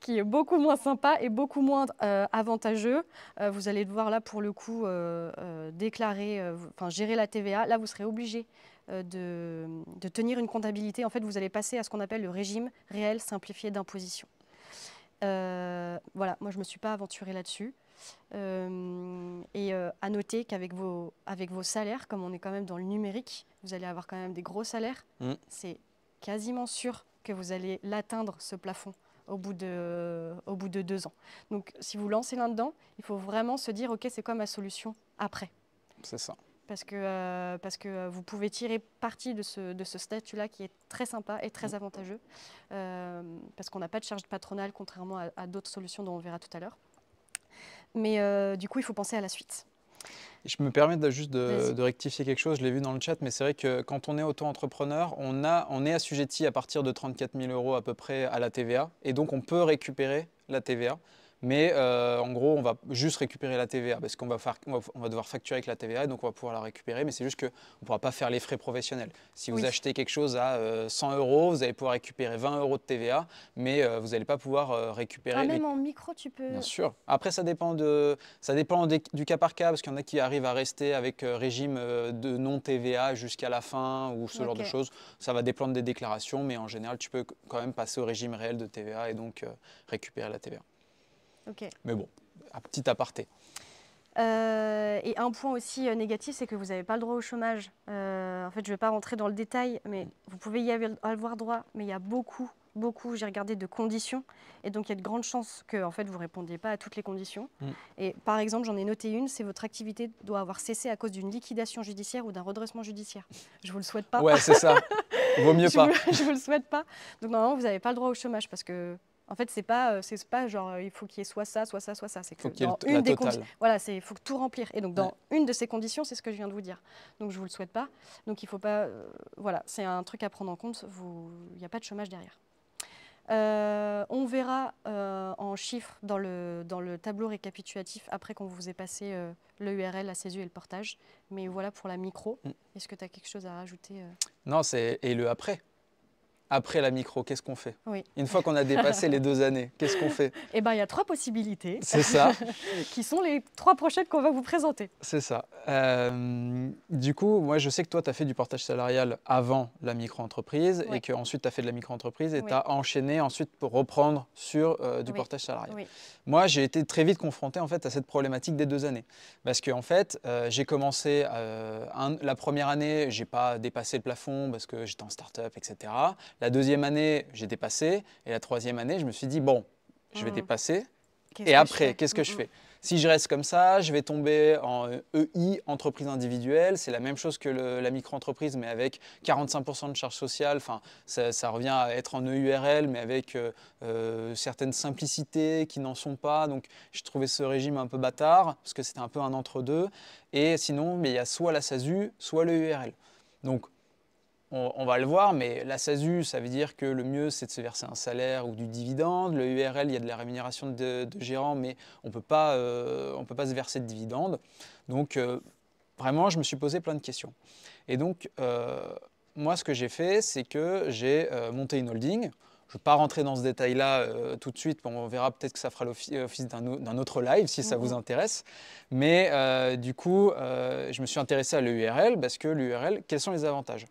A: qui est beaucoup moins sympa et beaucoup moins euh, avantageux. Euh, vous allez devoir là pour le coup euh, déclarer, enfin gérer la TVA. Là, vous serez obligé de, tenir une comptabilité. En fait, vous allez passer à ce qu'on appelle le régime réel simplifié d'imposition. voilà, moi je ne me suis pas aventurée là-dessus. Euh, et euh, à noter qu'avec vos, avec vos salaires, comme on est quand même dans le numérique, vous allez avoir quand même des gros salaires. Mm. C'est quasiment sûr que vous allez l'atteindre, ce plafond, au bout, de, euh, au bout de deux ans. Donc, si vous lancez là-dedans, il faut vraiment se dire, OK, c'est quoi ma solution après C'est ça. Parce que, parce que vous pouvez tirer parti de ce, de ce statut-là qui est très sympa et très mm. avantageux, parce qu'on n'a pas de charge patronale, contrairement à d'autres solutions dont on verra tout à l'heure mais euh, du coup, il faut penser à la suite.
B: Je me permets de, juste de, rectifier quelque chose, je l'ai vu dans le chat, mais c'est vrai que quand on est auto-entrepreneur, on, on est assujetti à partir de 34 000 euros à peu près à la TVA, et donc on peut récupérer la TVA. Mais euh, en gros, on va juste récupérer la TVA parce qu'on va, devoir facturer avec la TVA, donc on va pouvoir la récupérer. Mais c'est juste qu'on ne pourra pas faire les frais professionnels. Si vous achetez quelque chose à 100 euh, euros, vous allez pouvoir récupérer 20 euros de TVA, mais euh, vous n'allez pas pouvoir récupérer. Ah, même
A: en micro, tu peux. Bien sûr.
B: Après, ça dépend, de, ça dépend du cas par cas parce qu'il y en a qui arrivent à rester avec régime de non TVA jusqu'à la fin ou ce genre de choses. Ça va dépendre des déclarations, mais en général, tu peux quand même passer au régime réel de TVA et donc récupérer la TVA. Mais bon, un petit aparté.
A: Euh, et un point aussi euh, négatif, c'est que vous n'avez pas le droit au chômage. Euh, en fait, je ne vais pas rentrer dans le détail, mais vous pouvez y avoir droit, mais il y a beaucoup, beaucoup, j'ai regardé, de conditions. Et donc, il y a de grandes chances que en fait, vous ne répondiez pas à toutes les conditions. Mm. Et par exemple, j'en ai noté une, c'est votre activité doit avoir cessé à cause d'une liquidation judiciaire ou d'un redressement judiciaire. Je ne vous le souhaite pas. Ouais, c'est ça.
B: Vaut mieux pas.
A: je ne vous le souhaite pas. Donc, normalement, vous n'avez pas le droit au chômage parce que en fait, c'est pas, euh, c'est pas genre euh, il faut qu'il y ait soit ça, soit ça, soit ça. C'est faut une des voilà, c'est faut tout remplir. Et donc dans une de ces conditions, c'est ce que je viens de vous dire. Donc je vous le souhaite pas. Donc il faut pas, euh, voilà, c'est un truc à prendre en compte. Il n'y a pas de chômage derrière. on verra en chiffres dans le, dans le tableau récapitulatif après qu'on vous ait passé le URL, la CESU et le portage. Mais voilà pour la micro. Mm. Est-ce que tu as quelque chose à rajouter
B: Non, c'est et le après après la micro, qu'est-ce qu'on fait Une fois qu'on a dépassé les deux années, qu'est-ce qu'on fait
A: Eh bien, il y a trois possibilités. C'est ça. qui sont les trois prochaines qu'on va vous présenter.
B: C'est ça. Euh, du coup, moi, je sais que toi, tu as fait du portage salarial avant la micro-entreprise et qu'ensuite, tu as fait de la micro-entreprise et tu as enchaîné ensuite pour reprendre sur euh, du portage salarial. Moi, j'ai été très vite confronté en fait à cette problématique des deux années. Parce qu'en en fait, euh, j'ai commencé la première année, j'ai pas dépassé le plafond parce que j'étais en start-up, etc. La deuxième année, j'ai dépassé. Et la troisième année, je me suis dit, bon, je vais hmm. dépasser. Et après, qu'est-ce que je hmm. fais si je reste comme ça, je vais tomber en EI, euh, e entreprise individuelle. C'est la même chose que la micro-entreprise, mais avec 45% de charges sociale. Enfin, ça, revient à être en EURL, mais avec euh, euh, certaines simplicités qui n'en sont pas. Donc, je trouvais ce régime un peu bâtard, parce que c'était un peu un entre-deux. Et sinon, mais il y a soit la SASU, soit l'EURL. E Donc, on, va le voir, mais la SASU, ça veut dire que le mieux, c'est de se verser un salaire ou du dividende. Le URL, il y a de la rémunération de, gérant, mais on euh, ne peut pas se verser de dividende. Donc, euh, vraiment, je me suis posé plein de questions. Et donc, euh, moi, ce que j'ai fait, c'est que j'ai monté une holding. Je ne vais pas rentrer dans ce détail-là tout de suite, on verra peut-être que ça fera l'office d'un autre live si ça mhm. vous intéresse. Mais du coup, je me suis intéressé à l'URL parce que l'URL, quels sont les avantages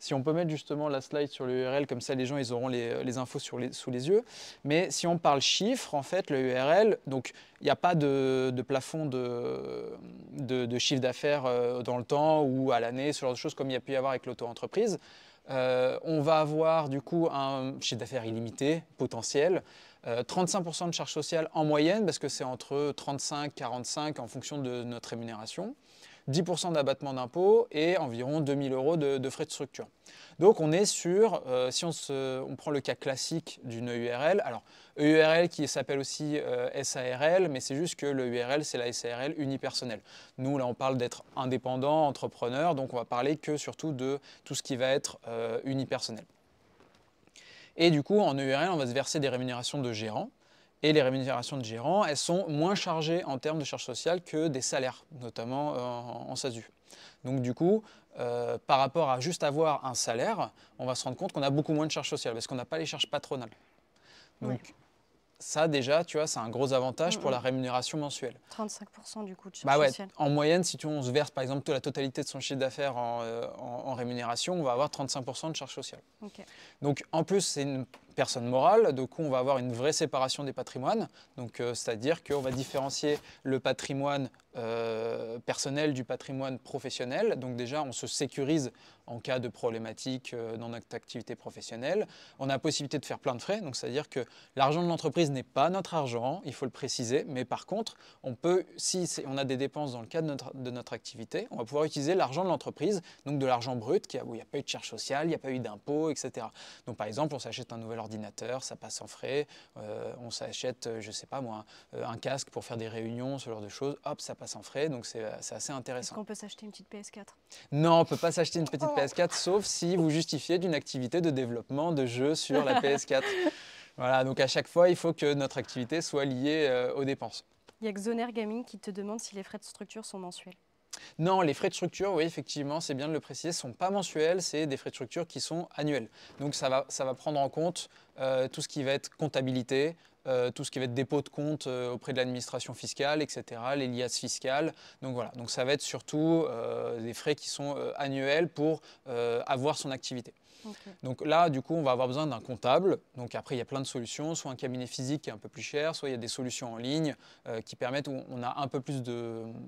B: si on peut mettre justement la slide sur l'URL, comme ça les gens ils auront les, euh, infos sous les yeux. Mais si on parle chiffres, en fait, l'URL, donc il n'y a pas de, plafond de, chiffre d'affaires euh, dans le temps ou à l'année, ce genre de choses comme il y a pu y avoir avec l'auto-entreprise. Euh, on va avoir du coup un chiffre d'affaires illimité potentiel, 35% de charges sociales en moyenne, parce que c'est entre 35 et 45 en fonction de notre rémunération. 10% d'abattement d'impôts et environ 2000 euros de, frais de structure. Donc on est sur, euh, si on, se, on, prend le cas classique d'une EURL, alors EURL qui s'appelle aussi euh, SARL, mais c'est juste que l'EURL c'est la SARL unipersonnelle. Nous là on parle d'être indépendant, entrepreneur, donc on va parler que surtout de tout ce qui va être euh, unipersonnel. Et du coup en EURL on va se verser des rémunérations de gérant et les rémunérations de gérants, elles sont moins chargées en termes de charges sociales que des salaires, notamment euh, en, SASU. Donc du coup, euh, par rapport à juste avoir un salaire, on va se rendre compte qu'on a beaucoup moins de charges sociales parce qu'on n'a pas les charges patronales. Donc ça déjà, tu vois, c'est un gros avantage pour la rémunération mensuelle.
A: 35% du coût de bah charges bah En
B: moyenne, si tu, on se verse par exemple toute la totalité de son chiffre d'affaires en, euh, rémunération, on va avoir 35% de charges sociales. Donc en plus, c'est une personne morale. Du coup, on va avoir une vraie séparation des patrimoines. Donc, euh, c'est-à-dire qu'on va différencier le patrimoine euh, personnel du patrimoine professionnel. Donc déjà, on se sécurise en cas de problématique euh, dans notre activité professionnelle. On a la possibilité de faire plein de frais, donc c'est-à-dire que l'argent de l'entreprise n'est pas notre argent, il faut le préciser, mais par contre, on peut, si on a des dépenses dans le cadre de notre, activité, on va pouvoir utiliser l'argent de l'entreprise, donc de l'argent brut, qui où il n'y a pas eu de charge sociale, il n'y a pas eu d'impôts, etc. Donc par exemple, on s'achète un nouvel ordinateur, ça passe en frais, euh, on s'achète, je ne sais pas moi, un, un casque pour faire des réunions, ce genre de choses, hop, ça sans frais, donc euh, c'est assez intéressant.
A: Est-ce qu'on peut s'acheter une petite PS4
B: Non, on ne peut pas s'acheter une petite PS4, sauf si vous justifiez d'une activité de développement de jeu sur la PS4. voilà, donc à chaque fois, il faut que notre activité soit liée euh, aux dépenses.
A: Il y a Xoner Gaming qui te demande si les frais de structure sont mensuels.
B: Non, les frais de structure, oui, effectivement, c'est bien de le préciser, ne sont pas mensuels, c'est des frais de structure qui sont annuels. Donc ça va, ça va prendre en compte euh, tout ce qui va être comptabilité, euh, tout ce qui va être dépôt de compte euh, auprès de l'administration fiscale, etc., les liasses fiscales. Donc voilà, donc ça va être surtout euh, des frais qui sont annuels pour avoir son activité. Donc là, du coup, on va avoir besoin d'un comptable. Donc après, il y a plein de solutions, soit un cabinet physique qui est un peu plus cher, soit il y a des solutions en ligne qui permettent où on a un peu plus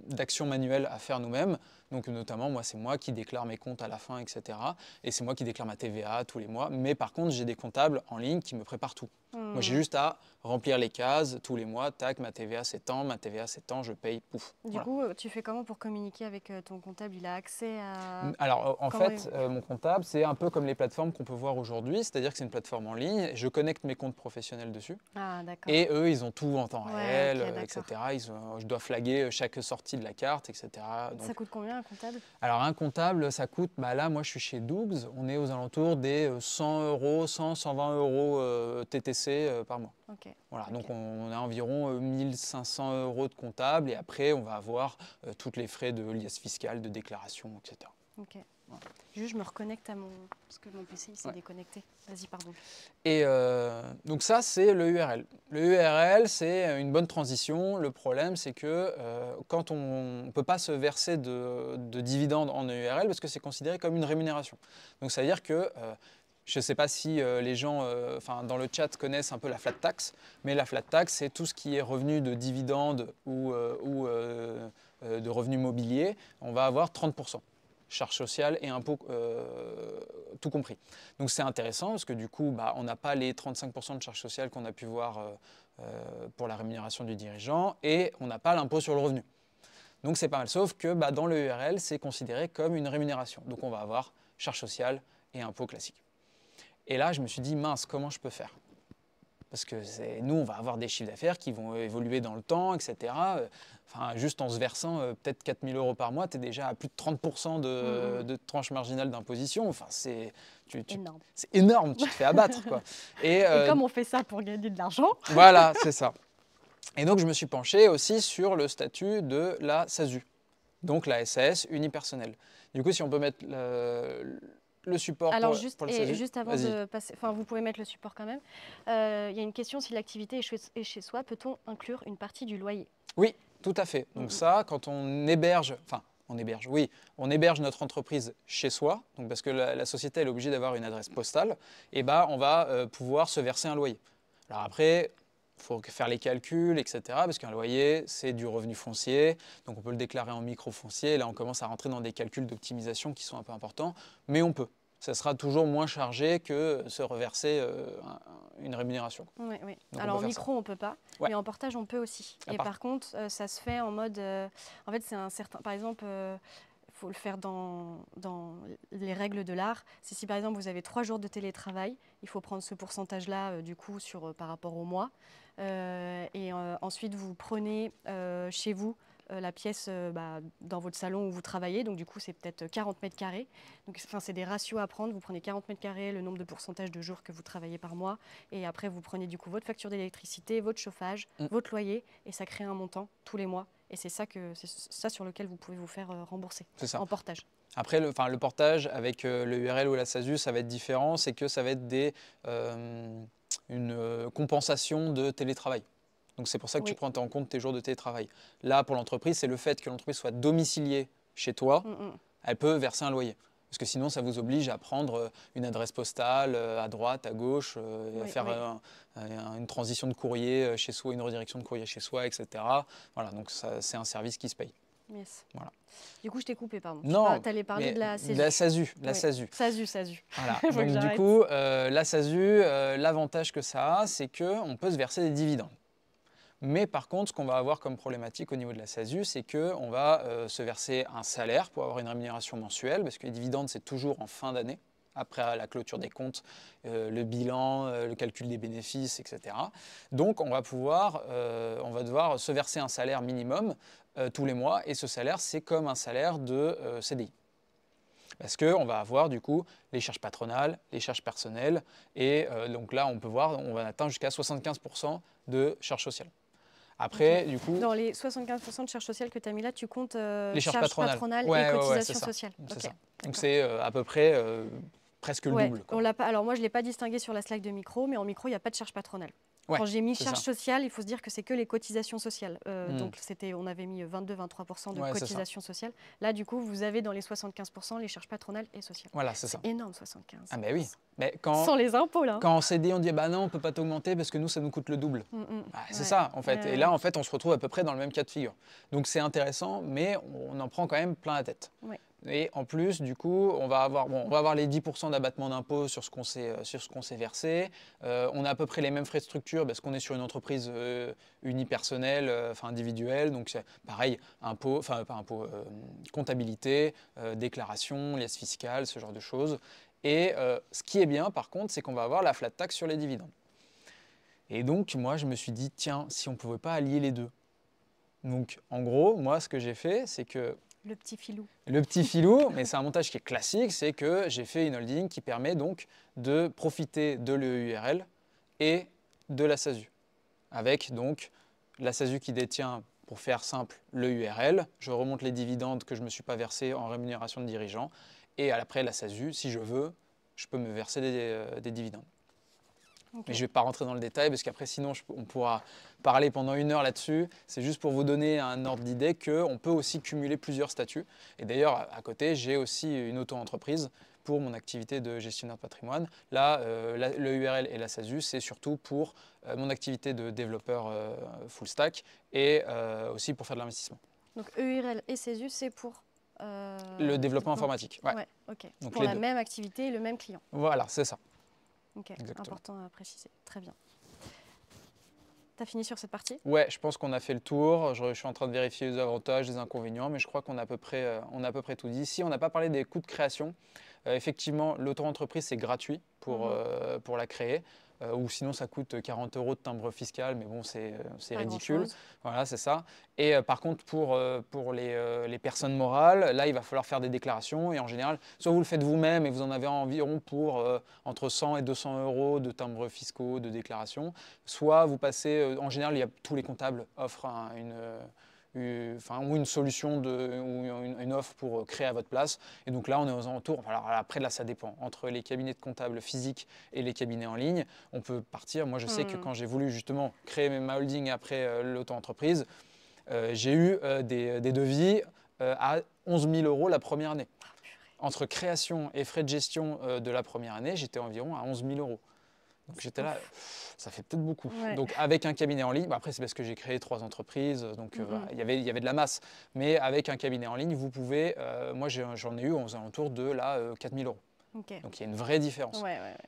B: d'actions manuelles à faire nous-mêmes. Donc notamment, moi, c'est moi qui déclare mes comptes à la fin, etc. Et c'est moi qui déclare ma TVA tous les mois. Mais par contre, j'ai des comptables en ligne qui me préparent tout. Hmm. Moi, j'ai juste à remplir les cases tous les mois, tac, ma TVA c'est tant, ma TVA c'est tant, je paye, pouf. Du coup,
A: euh, tu fais comment pour communiquer avec euh, ton comptable Il a accès à...
B: Alors, en fait, euh, mon comptable, c'est un peu comme les plateformes qu'on peut voir aujourd'hui, c'est-à-dire que c'est une plateforme en ligne, je connecte mes comptes professionnels dessus.
A: Ah, d'accord. Et
B: eux, ils ont tout en temps réel, etc. Ils je dois flaguer chaque sortie de la carte, etc. ça coûte combien alors, un comptable, ça coûte, bah là, moi, je suis chez Doug's, on est aux alentours des 100 euh, euros, 100, 120 euros euh, TTC euh, par mois. Voilà, donc on, a environ 1500 euros de comptable et après, on va avoir toutes les frais de liasse fiscale, de déclaration, etc
A: je me reconnecte à mon. Parce que mon PC, il s'est déconnecté. Vas-y, pardon.
B: Et euh, donc, ça, c'est le URL. Le URL, c'est une bonne transition. Le problème, c'est que euh, quand on ne peut pas se verser de, dividendes en URL, parce que c'est considéré comme une rémunération. Donc, ça veut dire que. Euh, je ne sais pas si les gens dans le chat connaissent un peu la flat tax, mais la flat tax, c'est tout ce qui est revenu de dividendes ou, ou de revenus mobiliers. On va avoir 30% charges sociales et impôts euh, tout compris. Donc c'est intéressant parce que du coup, bah, on n'a pas les 35% de charges sociales qu'on a pu voir euh, euh, pour la rémunération du dirigeant et on n'a pas l'impôt sur le revenu. Donc c'est pas mal, sauf que bah, dans le URL, c'est considéré comme une rémunération. Donc on va avoir charges sociales et impôts classiques. Et là, je me suis dit, mince, comment je peux faire parce que nous, on va avoir des chiffres d'affaires qui vont évoluer dans le temps, etc. Enfin, juste en se versant euh, peut-être 4 000 euros par mois, tu es déjà à plus de 30% de, mmh. de, tranche marginale d'imposition. Enfin, c'est énorme. C'est énorme, tu te fais abattre. Quoi. Euh, et, comme on
A: fait ça pour gagner de l'argent. voilà,
B: c'est ça. Et donc, je me suis penché aussi sur le statut de la SASU, donc la SAS unipersonnelle. Du coup, si on peut mettre le, le support Alors, pour, juste, le et juste avant de
A: passer, enfin, vous pouvez mettre le support quand même. Euh, il y a une question si l'activité est, chez soi, peut-on inclure une partie du loyer
B: Oui, tout à fait. Donc, ça, quand on héberge, enfin, on héberge, oui, on héberge notre entreprise chez soi, donc parce que la, société elle est obligée d'avoir une adresse postale, et eh ben on va euh, pouvoir se verser un loyer. Alors après, il faut faire les calculs, etc. Parce qu'un loyer, c'est du revenu foncier. Donc on peut le déclarer en micro-foncier. Là, on commence à rentrer dans des calculs d'optimisation qui sont un peu importants. Mais on peut ça sera toujours moins chargé que se reverser euh, une rémunération.
A: Oui, oui. Alors en micro, on ne peut pas, mais en portage, on peut aussi. Et par contre, euh, ça se fait en mode. Euh, en fait, c'est un certain. Par exemple. il faut le faire dans, dans les règles de l'art. Si, si par exemple vous avez trois jours de télétravail, il faut prendre ce pourcentage-là du coup sur, par rapport au mois. Euh, et euh, ensuite, vous prenez euh, chez vous la pièce bah, dans votre salon où vous travaillez. Donc du coup, c'est peut-être 40 mètres carrés. Donc c'est des ratios à prendre. Vous prenez 40 mètres carrés, le nombre de pourcentages de jours que vous travaillez par mois. Et après, vous prenez du coup votre facture d'électricité, votre chauffage, mm. votre loyer. Et ça crée un montant tous les mois. Et c'est ça, que, ça sur lequel vous pouvez vous faire rembourser en portage.
B: Après, le, le portage avec le URL ou la SASU, ça va être différent. C'est que ça va être des une euh, compensation de télétravail. Donc c'est pour ça que tu prends en compte tes jours de télétravail. Là, pour l'entreprise, c'est le fait que l'entreprise soit domiciliée chez toi, mm, mm. elle peut verser un loyer. Parce que sinon, ça vous oblige à prendre euh, une adresse postale euh, à droite, à gauche, à faire une transition de courrier chez soi, une redirection de courrier chez soi, etc. Voilà, donc c'est un service qui se paye. Voilà.
A: Du coup, je t'ai coupé, pardon. Non. Tu allais parler de la SASU. La SASU, la SASU. SASU, Voilà. du coup,
B: euh, la SASU, euh, l'avantage que ça a, c'est qu'on peut se verser des dividendes. Mais par contre, ce qu'on va avoir comme problématique au niveau de la SASU, c'est qu'on va euh, se verser un salaire pour avoir une rémunération mensuelle, parce que les dividendes, c'est toujours en fin d'année après la clôture des comptes, euh, le bilan, euh, le calcul des bénéfices, etc. Donc on va pouvoir, euh, on va devoir se verser un salaire minimum tous les mois et ce salaire c'est comme un salaire de CDI. Parce qu'on va avoir du coup les charges patronales, les charges personnelles et donc là on peut voir on va atteindre jusqu'à 75% de charges sociales. Après, du coup. Dans
A: les 75% de charges sociales que tu as mis là, tu comptes les charges, patronales, et les cotisations sociales. Donc
B: c'est à peu près presque le double.
A: On pas, alors moi, je ne l'ai pas distingué sur la Slack de micro, mais en micro, il n'y a pas de charge patronale. Quand j'ai mis charge sociale, il faut se dire que c'est que les cotisations sociales. Euh, hmm. Donc c'était, on avait mis 22-23% de cotisations sociales. Là, du coup, vous avez dans les 75% les charges patronales et sociales. Voilà, c'est ça. Énorme 75. Ah ben oui.
B: Mais quand, Sans les impôts là. Quand s'est CD, on dit ah bah non, on peut pas t'augmenter parce que nous, ça nous coûte le double. Mm,
A: mm. Bah, c'est ça en fait. Et là, en
B: fait, on se retrouve à peu près dans le même cas de figure. Donc c'est intéressant, mais on en prend quand même plein la tête. Et en plus, du coup, on va avoir, bon, on va avoir les 10% d'abattement d'impôt sur ce qu'on s'est, euh, sur ce qu'on s'est versé. Euh, on a à peu près les mêmes frais de structure parce qu'on est sur une entreprise euh, unipersonnelle, enfin individuelle. Donc, pareil, impôt, enfin, pas impôt, comptabilité, déclaration, liesse fiscale, ce genre de choses. Et ce qui est bien, par contre, c'est qu'on va avoir la flat tax sur les dividendes. Et donc, moi, je me suis dit, tiens, si on ne pouvait pas allier les deux. Donc, en gros, moi, ce que j'ai fait, c'est que le petit filou. Le petit filou, mais c'est un montage qui est classique, c'est que j'ai fait une holding qui permet donc de profiter de l'EURL et de la SASU. Avec donc la SASU qui détient, pour faire simple, l'EURL, je remonte les dividendes que je ne me suis pas versé en rémunération de dirigeant et après la SASU, si je veux, je peux me verser des euh, dividendes. Mais je ne vais pas rentrer dans le détail parce qu'après, sinon, on pourra parler pendant une heure là-dessus. C'est juste pour vous donner un ordre d'idée qu'on peut aussi cumuler plusieurs statuts. Et d'ailleurs, à côté, j'ai aussi une auto-entreprise pour mon activité de gestionnaire de patrimoine. Là, euh, et la SASU, c'est surtout pour euh, mon activité de développeur euh, full stack et euh, aussi pour faire de l'investissement.
A: Donc EURL et SASU c'est pour le développement informatique. Ouais. ok. Donc, pour la même activité et le même client.
B: Voilà, c'est ça.
A: Ok, important à préciser. Très bien. Tu as fini sur cette partie
B: Ouais, je pense qu'on a fait le tour. Je, suis en train de vérifier les avantages, les inconvénients, mais je crois qu'on a, à peu près, euh, on a à peu près tout dit. ici, on n'a pas parlé des coûts de création, euh, effectivement, l'auto-entreprise, c'est gratuit pour, mhm. euh, pour la créer. Euh, ou sinon ça coûte 40 euros de timbre fiscal, mais bon, c'est euh, ridicule. Voilà, c'est ça. Et euh, par contre, pour, pour les, les, personnes morales, là, il va falloir faire des déclarations. Et en général, soit vous le faites vous-même et vous en avez environ pour entre 100 et 200 euros de timbres fiscaux, de déclarations, soit vous passez, en général, il y a, tous les comptables offrent une euh, enfin, ou une solution de, ou une, offre pour euh, créer à votre place. Et donc là, on est aux alentours. après, là, ça dépend. Entre les cabinets de comptables physiques et les cabinets en ligne, on peut partir. Moi, je sais que mm. quand j'ai voulu justement créer ma holding après euh, l'auto-entreprise, j'ai eu des, des, devis à 11 000 euros la première année. Ah, Entre création et frais de gestion de la première année, j'étais environ à 11 000 euros. J'étais là, ça fait peut-être beaucoup. Donc avec un cabinet en ligne, bah, après c'est parce que j'ai créé trois entreprises, donc euh, mm-hmm. il y avait y avait de la masse. Mais avec un cabinet en ligne, vous pouvez, euh, moi j'en ai eu aux alentours de là 4000 euh, euros. Donc il y a une vraie différence.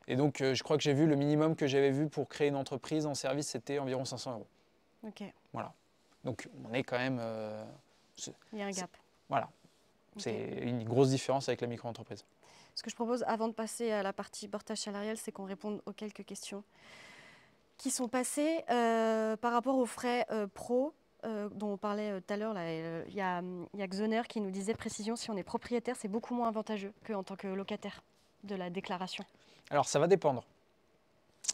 B: Et donc je crois que j'ai vu le minimum que j'avais vu pour créer une entreprise en service, c'était environ 500 euros. Voilà. Donc on est quand même. il y a un gap. Voilà. C'est une grosse différence avec la micro-entreprise.
A: Ce que je propose avant de passer à la partie portage salarial, c'est qu'on réponde aux quelques questions qui sont passées euh, par rapport aux frais euh, pro. Euh, dont on parlait tout à l'heure, il y, a, Xoner qui nous disait précision, si on est propriétaire, c'est beaucoup moins avantageux qu'en tant que locataire de la déclaration.
B: Alors ça va dépendre.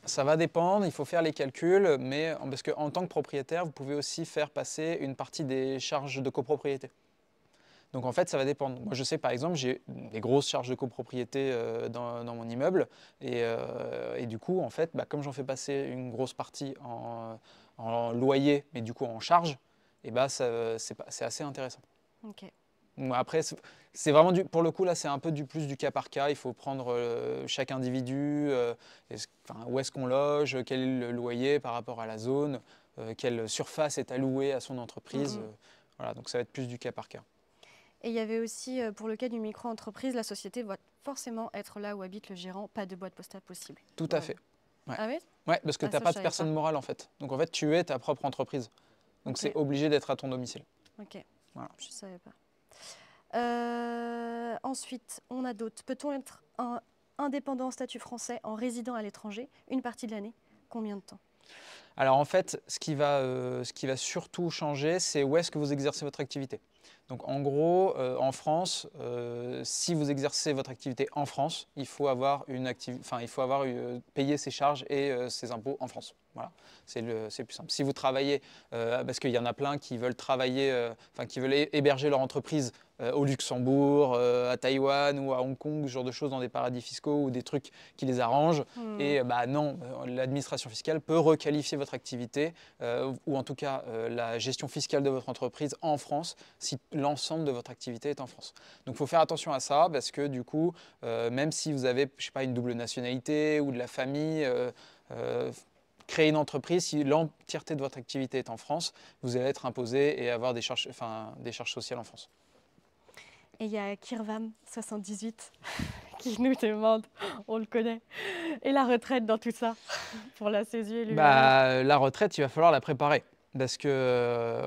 B: Ça va dépendre, il faut faire les calculs, mais parce qu'en tant que propriétaire, vous pouvez aussi faire passer une partie des charges de copropriété. Donc en fait, ça va dépendre. Moi, je sais par exemple, j'ai des grosses charges de copropriété euh, dans, mon immeuble euh, et, du coup, en fait, bah, comme j'en fais passer une grosse partie en, loyer, mais du coup en charge, et eh bah, c'est assez intéressant. Après, c'est vraiment du, pour le coup là, c'est un peu du plus du cas par cas. Il faut prendre euh, chaque individu, où est-ce qu'on loge, quel est le loyer par rapport à la zone, quelle surface est allouée à son entreprise. Mm-hmm. voilà, donc ça va être plus du cas par cas.
A: Et il y avait aussi, euh, pour le cas d'une micro-entreprise, la société doit forcément être là où habite le gérant, pas de boîte postale possible. Tout à fait. Ah oui Ouais, parce que ah, tu n'as pas de personne morale
B: en fait. Donc en fait, tu es ta propre entreprise. Donc c'est obligé d'être à ton domicile. Ok. Voilà. Je ne
A: savais pas. Euh, ensuite, on a d'autres. Peut-on être un indépendant statut français en résidant à l'étranger une partie de l'année Combien de temps
B: Alors en fait, ce qui va, euh, ce qui va surtout changer, c'est où est-ce que vous exercez votre activité. Donc en gros, euh, en France, euh, si vous exercez votre activité en France, il faut avoir, une enfin, il faut avoir euh, payé ses charges et ses impôts en France. Voilà, c'est le, plus simple. Si vous travaillez, parce qu'il y en a plein qui veulent travailler, enfin qui veulent héberger leur entreprise au Luxembourg, à Taïwan ou à Hong Kong, ce genre de choses dans des paradis fiscaux ou des trucs qui les arrangent. Hmm. Et bah non, l'administration fiscale peut requalifier votre activité ou en tout cas la gestion fiscale de votre entreprise en France si l'ensemble de votre activité est en France. Donc il faut faire attention à ça parce que du coup, euh, même si vous avez, je sais pas, une double nationalité ou de la famille, euh, euh, créer une entreprise, si l'entièreté de votre activité est en France, vous allez être imposé et avoir des charges, enfin, des charges sociales en France.
A: Et il y a Kirvan78 qui nous demande, on le connaît, et la retraite dans tout ça pour la saisie et e
B: bah, La retraite, il va falloir la préparer parce que euh,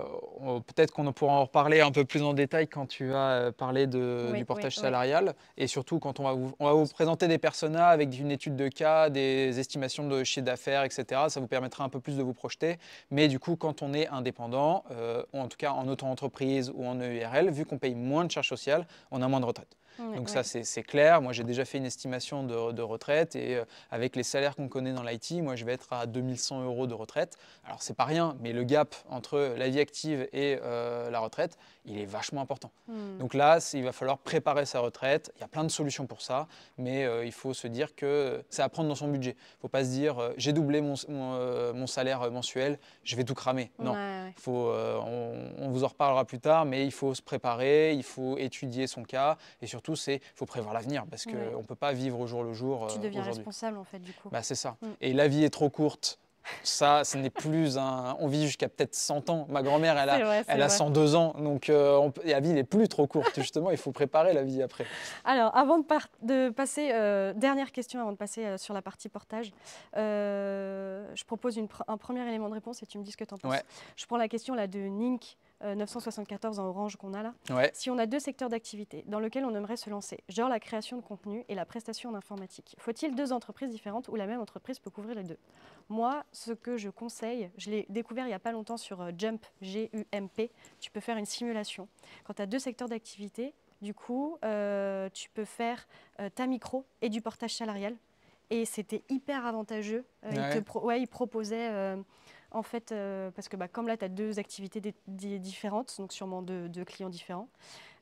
B: peut-être qu'on pourra en reparler un peu plus en détail quand tu vas euh, parler du portage salarial et surtout quand on va, vous, présenter des personas avec une étude de cas, des estimations de chiffre d'affaires, etc. Ça vous permettra un peu plus de vous projeter. Mais du coup, quand on est indépendant, euh, ou en tout cas en auto-entreprise ou en EURL, vu qu'on paye moins de charges sociales, on a moins de retraite. Donc ça, c'est clair. Moi, j'ai déjà fait une estimation de, retraite et euh, avec les salaires qu'on connaît dans l'IT, moi, je vais être à 2100 euros de retraite. Alors, c'est pas rien, mais le gap entre la vie active et euh, la retraite, il est vachement important. Hmm. Donc là, il va falloir préparer sa retraite. Il y a plein de solutions pour ça, mais euh, il faut se dire que c'est à prendre dans son budget. Il ne faut pas se dire euh, j'ai doublé mon, euh, mon, salaire mensuel, je vais tout cramer. Non, Faut, on, vous en reparlera plus tard, mais il faut se préparer, il faut étudier son cas et surtout, il faut prévoir l'avenir parce qu'on ne peut pas vivre au jour le jour. tu deviens responsable
A: en fait du coup. Bah,
B: c'est ça. Hmm. Et la vie est trop courte ça, ce n'est plus un. On vit jusqu'à peut-être 100 ans. Ma grand-mère, elle, a, elle a 102 ans. Donc, euh, la vie n'est plus trop courte, justement. il faut préparer la vie après.
A: Alors, avant de, passer. Euh, dernière question avant de passer euh, sur la partie portage. je propose un premier élément de réponse et tu me dis ce que tu en penses. Je prends la question là, de Nink. 974 euh, en orange qu'on a là, si on a deux secteurs d'activité dans lesquels on aimerait se lancer, genre la création de contenu et la prestation en informatique, faut-il deux entreprises différentes ou la même entreprise peut couvrir les deux Moi, ce que je conseille, je l'ai découvert il n'y a pas longtemps sur euh, Jump, G-U-M-P, tu peux faire une simulation. Quand tu as deux secteurs d'activité, du coup, euh, tu peux faire ta micro et du portage salarial. Et c'était hyper avantageux. Ouais. ils proposaient… En fait, euh, parce que bah, comme là, tu as deux activités différentes, donc sûrement deux, clients différents,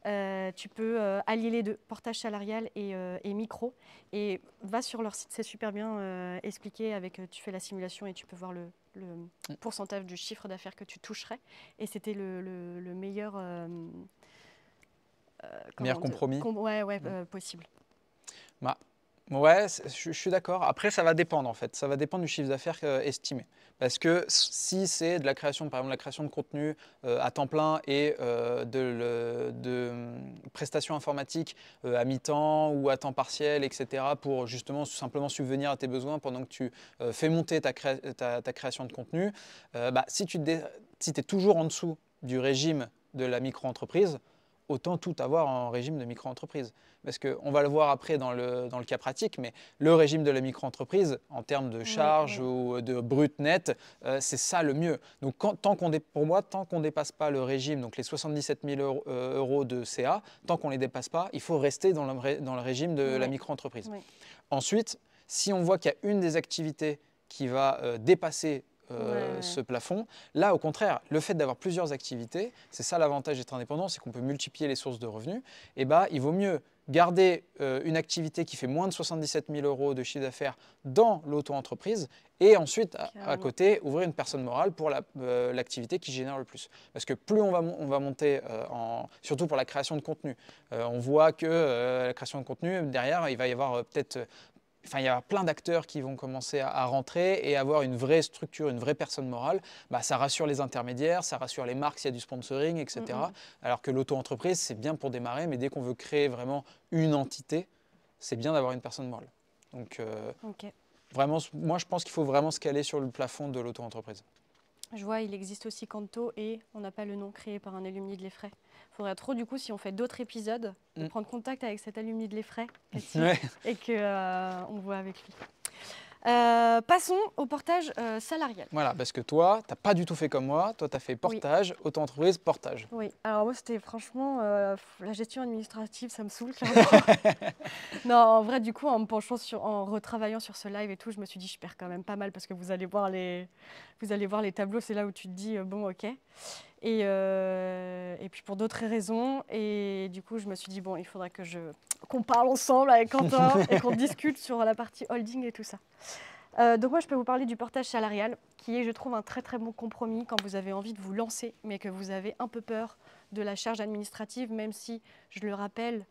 A: euh, tu peux euh, allier les deux, portage salarial et, micro. Et va sur leur site, c'est super bien expliqué. Avec, tu fais la simulation et tu peux voir le, mm. pourcentage du chiffre d'affaires que tu toucherais. Et c'était le, le, meilleur, meilleur compromis mm. possible.
B: Ouais, je, suis d'accord. Après, ça va dépendre en fait. Ça va dépendre du chiffre d'affaires euh, estimé. Parce que si c'est de la création, par exemple, la création de contenu euh, à temps plein et euh, de, hum, prestations informatiques à mi-temps ou à temps partiel, etc., pour justement simplement subvenir à tes besoins pendant que tu fais monter ta, création de contenu, bah, si tu es toujours en dessous du régime de la micro-entreprise, autant tout avoir en régime de micro-entreprise. Parce qu'on va le voir après dans le, dans le cas pratique, mais le régime de la micro-entreprise, en termes de charges ou de brut net, euh, c'est ça le mieux. Donc tant qu'on pour moi, tant qu'on ne dépasse pas le régime, donc les 77 000 euh, euros, de CA, tant qu'on ne les dépasse pas, il faut rester dans le, dans le régime de la micro-entreprise. Ensuite, si on voit qu'il y a une des activités qui va euh, dépasser euh, ce plafond. Là, au contraire, le fait d'avoir plusieurs activités, c'est ça l'avantage d'être indépendant, c'est qu'on peut multiplier les sources de revenus. Et eh bah, ben, il vaut mieux garder euh, une activité qui fait moins de 77 000 euros de chiffre d'affaires dans l'auto-entreprise et ensuite, à, côté, ouvrir une personne morale pour euh, l'activité qui génère le plus. Parce que plus on va, on va monter, en, surtout pour la création de contenu, on voit que la création de contenu, derrière, il va y avoir peut-être Enfin, il y a plein d'acteurs qui vont commencer à, rentrer et avoir une vraie structure, une vraie personne morale. Bah, ça rassure les intermédiaires, ça rassure les marques s'il y a du sponsoring, etc. Mm, mm. Alors que l'auto-entreprise, c'est bien pour démarrer, mais dès qu'on veut créer vraiment une entité, c'est bien d'avoir une personne morale. Donc, euh, vraiment, moi, je pense qu'il faut vraiment se caler sur le plafond de l'auto-entreprise.
A: Je vois, il existe aussi Canto et on n'a pas le nom créé par un alumni de l'Effray faudrait trop, du coup, si on fait d'autres épisodes, de mm. prendre contact avec cet alumni de l'Effray et qu'on euh, on voit avec lui. Euh, passons au portage euh, salarial.
B: Voilà, parce que toi, tu n'as pas du tout fait comme moi. Toi, tu as fait portage, autant auto-entreprise, portage.
A: Oui, alors moi, c'était franchement, la gestion administrative, ça me saoule, non, en vrai, du coup, en me penchant sur, en retravaillant sur ce live et tout, je me suis dit, je perds quand même pas mal parce que vous allez voir les, vous allez voir les tableaux, c'est là où tu te dis, euh, bon, ok. Euh, et, puis pour d'autres raisons. Et du coup, je me suis dit, bon, il faudra que je qu'on parle ensemble avec Quentin et qu'on discute sur la partie holding et tout ça. Euh, donc moi, je peux vous parler du portage salarial, qui est, je trouve, un très très bon compromis quand vous avez envie de vous lancer, mais que vous avez un peu peur de la charge administrative, même si, je le rappelle,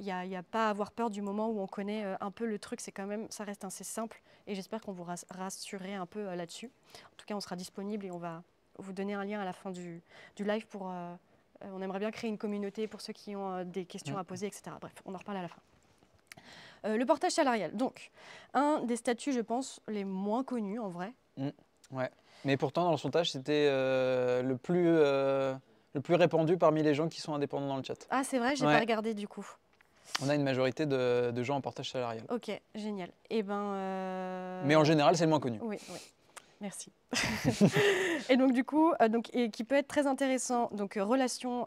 A: il n'y a, pas à avoir peur du moment où on connaît euh, un peu le truc. C'est quand même, ça reste assez simple et j'espère qu'on vous rassurera un peu euh, là-dessus. En tout cas, on sera disponible et on va vous donner un lien à la fin du, du live pour. Euh, on aimerait bien créer une communauté pour ceux qui ont des questions à poser, etc. Bref, on en reparle à la fin. le portage salarial, donc, un des statuts, je pense, les moins connus en vrai.
B: Mmh, ouais. Mais pourtant, dans le sondage, c'était le plus le plus répandu parmi les gens qui sont indépendants dans le chat.
A: Ah, c'est vrai, j'ai ouais. pas regardé du coup.
B: On a une majorité de, gens en portage salarial.
A: Ok, génial. Et eh ben, euh, Mais en général, c'est le moins connu. Oui, oui. Merci. et donc du coup, euh, donc, et qui peut être très intéressant, donc euh, relation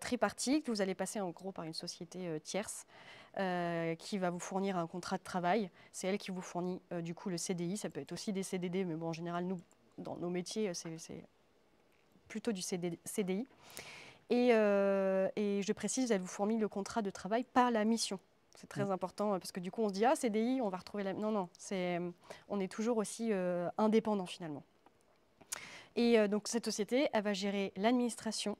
A: tripartite, vous allez passer en gros par une société tierce qui va vous fournir un contrat de travail. C'est elle qui vous fournit du coup le CDI, ça peut être aussi des CDD, mais bon, en général, nous, dans nos métiers, c'est plutôt du CD, CDI. Euh, et, je précise, elle vous fournit le contrat de travail par la mission. C'est très mm. important euh, parce que du coup, on se dit ah CDI, on va retrouver la. Non non, euh, on est toujours aussi indépendant finalement. Et donc cette société, elle va gérer l'administration,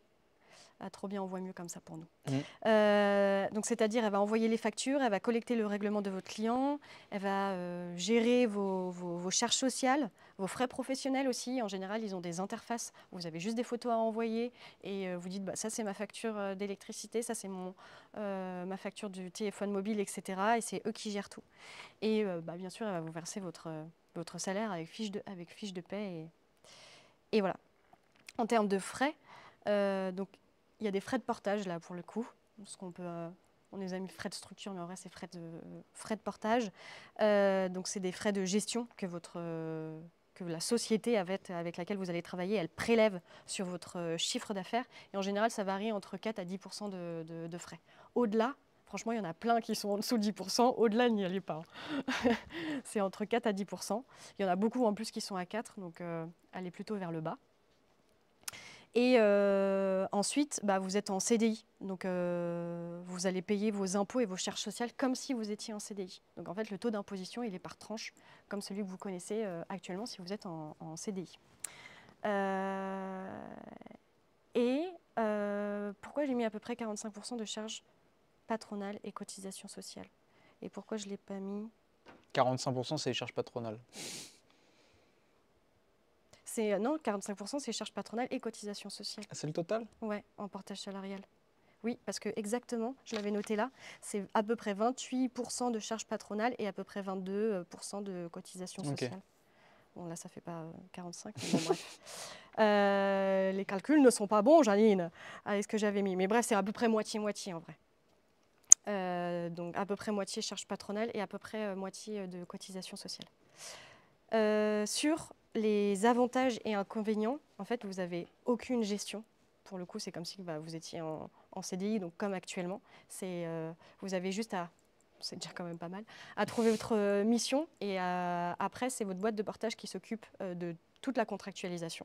A: trop bien, on voit mieux comme ça pour nous. Mmh. Euh, donc, c'est-à-dire, elle va envoyer les factures, elle va collecter le règlement de votre client, elle va euh, gérer vos, vos, charges sociales, vos frais professionnels aussi. En général, ils ont des interfaces. Où vous avez juste des photos à envoyer et euh, vous dites, bah, ça c'est ma facture d'électricité, ça c'est mon ma facture du téléphone mobile, etc. Et c'est eux qui gèrent tout. Et bah, bien sûr, elle va vous verser votre, votre salaire avec fiche de, avec fiche de paie. Et, et voilà. En termes de frais, donc il y a des frais de portage là pour le coup, parce qu'on peut, euh, on les a mis frais de structure, mais en vrai c'est frais de euh, frais de portage. Euh, donc c'est des frais de gestion que votre que la société avec, avec, laquelle vous allez travailler, elle prélève sur votre chiffre d'affaires. Et en général, ça varie entre 4 à 10 de, de, de, frais. Au-delà, franchement, il y en a plein qui sont en dessous de 10 Au-delà, n'y allez pas. Hein. C'est entre 4 à 10 Il y en a beaucoup en plus qui sont à 4, donc allez plutôt vers le bas. Et euh, ensuite, bah, vous êtes en CDI. Donc, euh, vous allez payer vos impôts et vos charges sociales comme si vous étiez en CDI. Donc, en fait, le taux d'imposition, il est par tranche, comme celui que vous connaissez euh, actuellement si vous êtes en, en CDI. et pourquoi j'ai mis à peu près 45% de charges patronales et cotisations sociales Et pourquoi je ne l'ai pas mis
B: 45%, c'est les charges patronales.
A: Euh, non, 45%, c'est charges patronales et cotisations sociales. c'est le total Ouais, en portage salarial. Oui, parce que exactement, je l'avais noté là, c'est à peu près 28% de charges patronales et à peu près 22% de cotisations sociales. Bon, là, ça fait pas 45, euh, mais euh, les calculs ne sont pas bons, Janine, avec ce que j'avais mis. Mais bref, c'est à peu près moitié-moitié en vrai. donc à peu près moitié charge patronale et à peu près moitié de cotisation sociale. sur les avantages et inconvénients, en fait, vous n'avez aucune gestion. Pour le coup, c'est comme si bah, vous étiez en, CDI, donc comme actuellement. Euh, vous avez juste à, c'est déjà quand même pas mal, à trouver votre euh, mission. Et après, c'est votre boîte de portage qui s'occupe euh, de toute la contractualisation.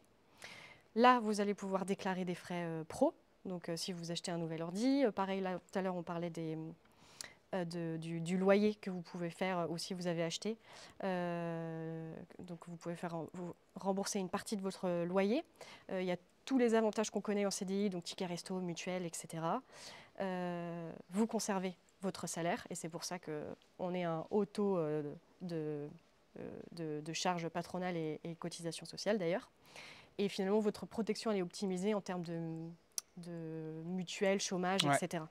A: Là, vous allez pouvoir déclarer des frais pro. Donc, si vous achetez un nouvel ordi, pareil, tout à l'heure, on parlait des euh, du, loyer que vous pouvez faire ou euh, si vous avez acheté. Euh, donc vous pouvez faire, rembourser une partie de votre loyer. il y a tous les avantages qu'on connaît en CDI, donc ticket resto, mutuelle, etc. vous conservez votre salaire et c'est pour ça que on est un haut taux de, de, charges patronales et, cotisations sociales d'ailleurs. Et finalement, votre protection elle est optimisée en termes de, de mutuelle, chômage, etc.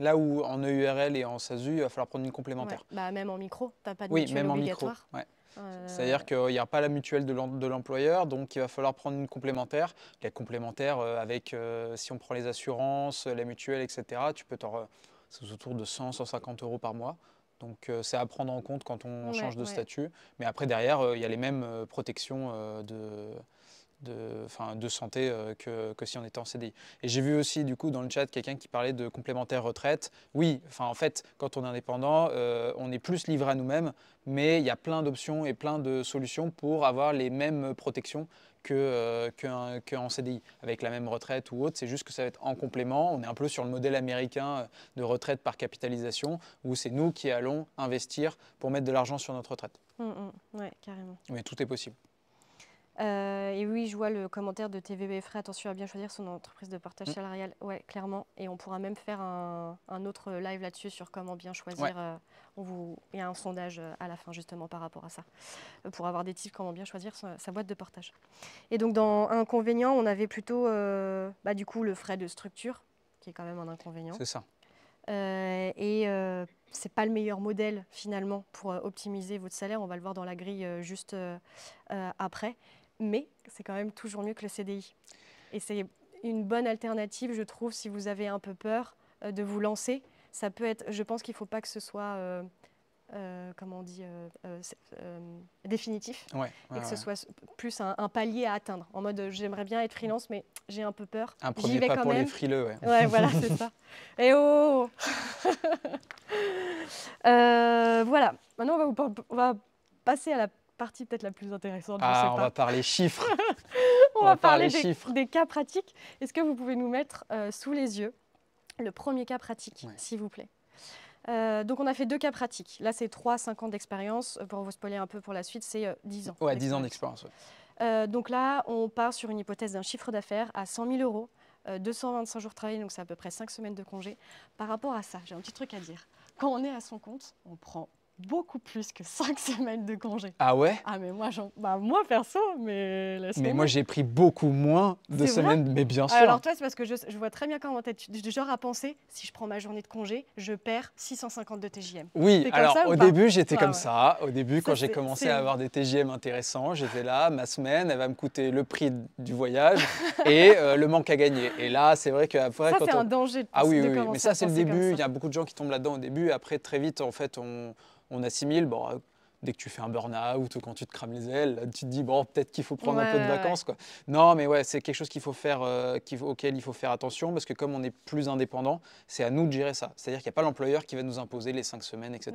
B: Là où en EURL et en SASU, il va falloir prendre une complémentaire.
A: Bah, même en micro, tu n'as pas de oui, même En micro, euh, C'est-à-dire
B: qu'il n'y a pas la mutuelle de l'employeur, donc il va falloir prendre une complémentaire. La complémentaire, euh, avec, euh, si on prend les assurances, la mutuelle, etc., tu peux c'est autour de 100, 150 euros par mois. Donc c'est à prendre en compte quand on change de statut. Mais après, derrière, il y a les mêmes protections de de, de santé euh, que, que, si on était en CDI. Et j'ai vu aussi du coup dans le chat quelqu'un qui parlait de complémentaire retraite. Oui, enfin en fait, quand on est indépendant, euh, on est plus livré à nous-mêmes, mais il y a plein d'options et plein de solutions pour avoir les mêmes protections qu'en que euh, CDI, avec la même retraite ou autre. C'est juste que ça va être en complément. On est un peu sur le modèle américain de retraite par capitalisation, où c'est nous qui allons investir pour mettre de l'argent sur notre retraite.
A: Mm, mm. oui, carrément.
B: Mais tout est possible.
A: Euh, et oui, je vois le commentaire de TVB Frais, attention à bien choisir son entreprise de partage mm. salarial. Ouais, clairement. Et on pourra même faire un, autre live là-dessus sur comment bien choisir. Euh, on vous... Il y a un sondage euh, à la fin justement par rapport à ça, pour avoir des tips comment bien choisir sa, boîte de partage. Et donc dans inconvénient, on avait plutôt bah, du coup le frais de structure, qui est quand même un inconvénient. C'est ça. et ce c'est pas le meilleur modèle finalement pour optimiser votre salaire. On va le voir dans la grille juste après mais c'est quand même toujours mieux que le CDI. Et c'est une bonne alternative, je trouve, si vous avez un peu peur euh, de vous lancer. Ça peut être, je pense qu'il ne faut pas que ce soit, euh, euh, comment on dit, définitif, et que ce soit plus un, palier à atteindre. En mode, j'aimerais bien être freelance, mais j'ai un peu peur. Un premier pas quand pour les frileux, ouais. voilà, c'est ça. Et eh oh, oh, oh. Voilà. Maintenant, on va, on va passer à la partie peut-être la plus intéressante. Ah, sais on va
B: parler chiffres.
A: on, va, parler, des, chiffres. des cas pratiques. Est-ce que vous pouvez nous mettre euh, sous les yeux le premier cas pratique, s'il vous plaît euh, donc on a fait deux cas pratiques. Là, c'est 3, 5 ans d'expérience. Euh, pour vous spoiler un peu pour la suite, c'est 10 ans. Ouais, 10 ans d'expérience. donc là, on part sur une hypothèse d'un chiffre d'affaires à 100 000 euros, 225 jours travaillés, donc c'est à peu près 5 semaines de congé. Par rapport à ça, j'ai un petit truc à dire. Quand on est à son compte, on prend beaucoup plus que 5 semaines de congé. Ah ouais Ah mais moi, bah, moi perso, mais... mais moi j'ai
B: pris beaucoup moins de semaines, mais bien sûr. Alors
A: toi, c'est parce que je, je, vois très bien comment tu du genre à penser, si je prends ma journée de congé, je perds 650 de TJM. Oui, alors au début j'étais comme
B: ça. Au début, quand j'ai commencé à avoir des TJM intéressants, j'étais là, ma semaine, elle va me coûter le prix du voyage et euh, le manque à gagner. Et là, c'est vrai qu'après... Ça, c'est un
A: danger. De ah oui, oui oui, mais ça c'est le début. Il y
B: a beaucoup de gens qui tombent là-dedans au début. après, très vite, en fait, on on assimile bon, dès que tu fais un burn-out ou quand tu te crames les ailes, tu te dis, bon, peut-être qu'il faut prendre un peu de vacances. Quoi. Non, mais ouais, c'est quelque chose qu'il faut faire, euh, auquel il faut faire attention parce que comme on est plus indépendant, c'est à nous de gérer ça. C'est-à-dire qu'il n'y a pas l'employeur qui va nous imposer les cinq semaines, etc.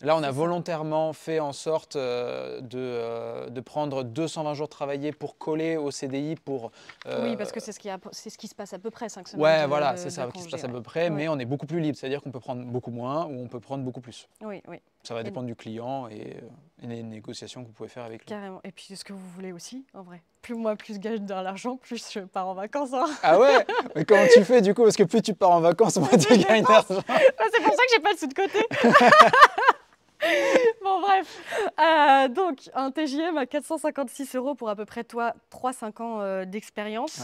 B: Là, on a volontairement fait en sorte euh, euh, de, prendre 220 jours travaillés pour coller au CDI pour. oui, parce que c'est
A: ce, qui a, ce qui se passe à peu près cinq semaines. Ouais, voilà, c'est ça qui se passe à peu près, mais
B: on est beaucoup plus libre. C'est-à-dire qu'on peut prendre beaucoup moins ou on peut prendre beaucoup plus. Oui, oui. Ça va dépendre du client et, des euh, négociations que vous pouvez faire avec
A: lui. Carrément. Et puis ce que vous voulez aussi, en vrai. Plus moi, plus je gagne de l'argent, plus je pars en vacances. Hein. Ah ouais Mais comment
B: tu fais du coup Parce que plus tu pars en vacances, moins tu gagnes
A: d'argent. c'est pour ça que j'ai pas le sous de côté. bon, bref. Euh, donc, un TJM à 456 euros pour à peu près, toi, 3-5 ans euh, d'expérience.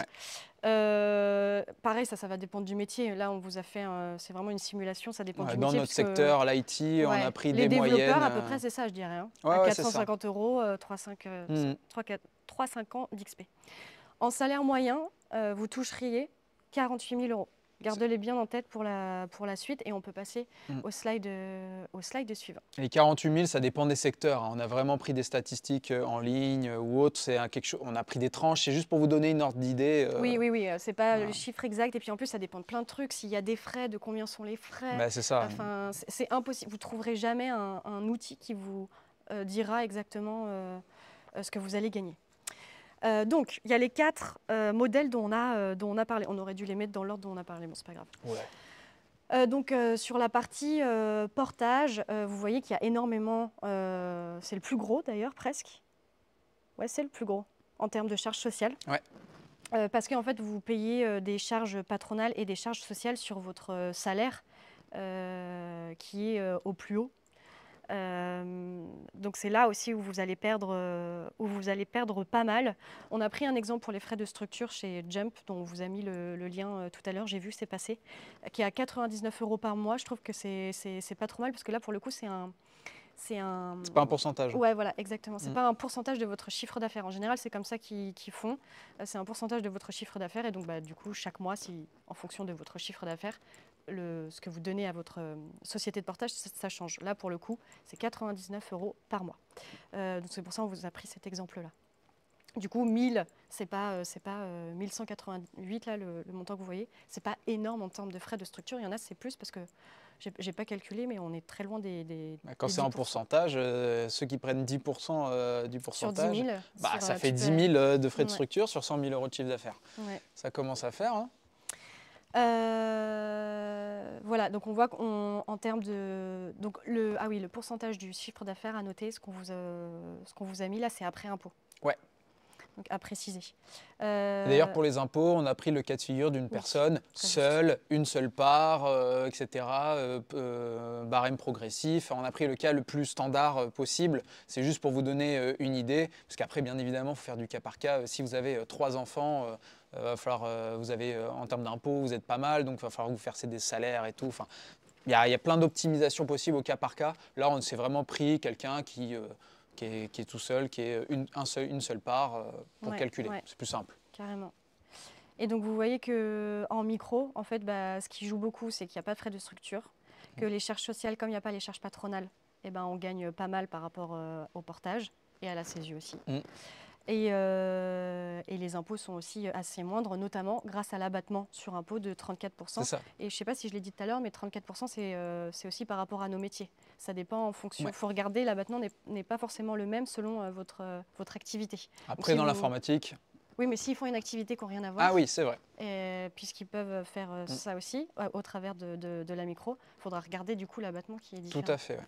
A: Euh, pareil, ça, ça va dépendre du métier. Là, on vous a fait, c'est vraiment une simulation, ça dépend du dans métier. Dans notre secteur, l'IT, on a pris des moyennes. Les développeurs, à peu euh, près, c'est ça, je dirais. Hein. à 450 euros, 3-5 euh, mm. ans d'XP. En salaire moyen, vous toucheriez 48 000 euros gardez les bien en tête pour la, pour la suite et on peut passer mm. au, slide, au slide suivant.
B: Les 48 000, ça dépend des secteurs. Hein. On a vraiment pris des statistiques euh, en ligne euh, ou autre. C'est quelque chose. On a pris des tranches. C'est juste pour vous donner une ordre d'idée. Euh, oui,
A: oui, Ce C'est pas le chiffre exact. Et puis en plus, ça dépend de plein de trucs. S'il y a des frais, de combien sont les frais. Bah, c'est ça. Enfin, c'est impossible. Vous trouverez jamais un, outil qui vous dira exactement ce que vous allez gagner. Euh, donc, il y a les quatre euh, modèles dont on, a, euh, dont on a parlé. On aurait dû les mettre dans l'ordre dont on a parlé, mais ce c'est pas grave. donc, sur la partie portage, vous voyez qu'il y a énormément. c'est le plus gros d'ailleurs, presque. Ouais, c'est le plus gros en termes de charges sociales. parce qu'en fait, vous payez des charges patronales et des charges sociales sur votre salaire qui est au plus haut euh, donc c'est là aussi où vous, allez perdre, euh, où vous allez perdre pas mal. On a pris un exemple pour les frais de structure chez Jump, dont on vous a mis le, lien euh, tout à l'heure, j'ai vu, c'est passé, qui est à 99 euros par mois. Je trouve que c'est pas trop mal, parce que là, pour le coup, c'est un... C'est un... pas un pourcentage. Ouais, voilà, exactement. C'est mm. pas un pourcentage de votre chiffre d'affaires. En général, c'est comme ça qu'ils font. C'est un pourcentage de votre chiffre d'affaires. Et donc, bah, du coup, chaque mois, si, en fonction de votre chiffre d'affaires, ce que vous donnez à votre euh, société de portage, ça, change. Là, pour le coup, c'est 99 euros par mois. Euh, donc c'est pour ça qu'on vous a pris cet exemple-là. Du coup, 1000, c'est pas, euh, c'est pas 1188 là le, montant que vous voyez. C'est pas énorme en termes de frais de structure. Il y en a, c'est plus parce que j'ai pas calculé, mais on est très loin des. Bah, quand c'est en
B: pourcentage, ceux qui prennent 10 du pourcentage, bah, sur 10 000, ça fait 10 000 de frais de structure sur 100 000 euros de chiffre d'affaires. Ça commence à faire. Hein.
A: Euh, voilà, donc on voit qu'en termes de... Donc le, ah oui, le pourcentage du chiffre d'affaires à noter, ce qu'on vous, euh, ce qu'on vous, a mis là, c'est après impôt. Ouais. Donc à préciser. Euh, D'ailleurs, pour
B: les impôts, on a pris le cas de figure d'une personne seule, une seule part, etc., barème progressif. On a pris le cas le plus standard possible. C'est juste pour vous donner une idée, parce qu'après, bien évidemment, il faut faire du cas par cas. Si vous avez trois enfants euh, va falloir, euh, vous avez euh, en termes d'impôts, vous êtes pas mal, donc il va falloir vous faire des salaires et tout. Enfin, il y, a, y a plein d'optimisations possibles au cas par cas. Là, on s'est vraiment pris quelqu'un qui, qui est, qui, est, tout seul, qui est une, un seul, une seule part pour calculer. C'est plus simple.
A: Carrément. Et donc vous voyez que en micro, en fait, bah, ce qui joue beaucoup, c'est qu'il n'y a pas de frais de structure, que mm. les charges sociales, comme il n'y a pas les charges patronales, et eh ben, on gagne pas mal par rapport au portage et à la saisie aussi. Mm. Euh, et, les impôts sont aussi euh, assez moindres, notamment grâce à l'abattement sur impôt de 34%. Et je ne sais pas si je l'ai dit tout à l'heure, mais 34%, euh, c'est aussi par rapport à nos métiers. Ça dépend en fonction. Il faut regarder, l'abattement n'est pas forcément le même selon votre, votre activité. Après, dans l'informatique. Oui, mais s'ils font une activité qui n'a rien à voir. Ah oui, c'est vrai. Puisqu'ils peuvent faire mm. ça aussi au travers de, la micro, il faudra regarder du coup l'abattement qui est différent. Tout à fait.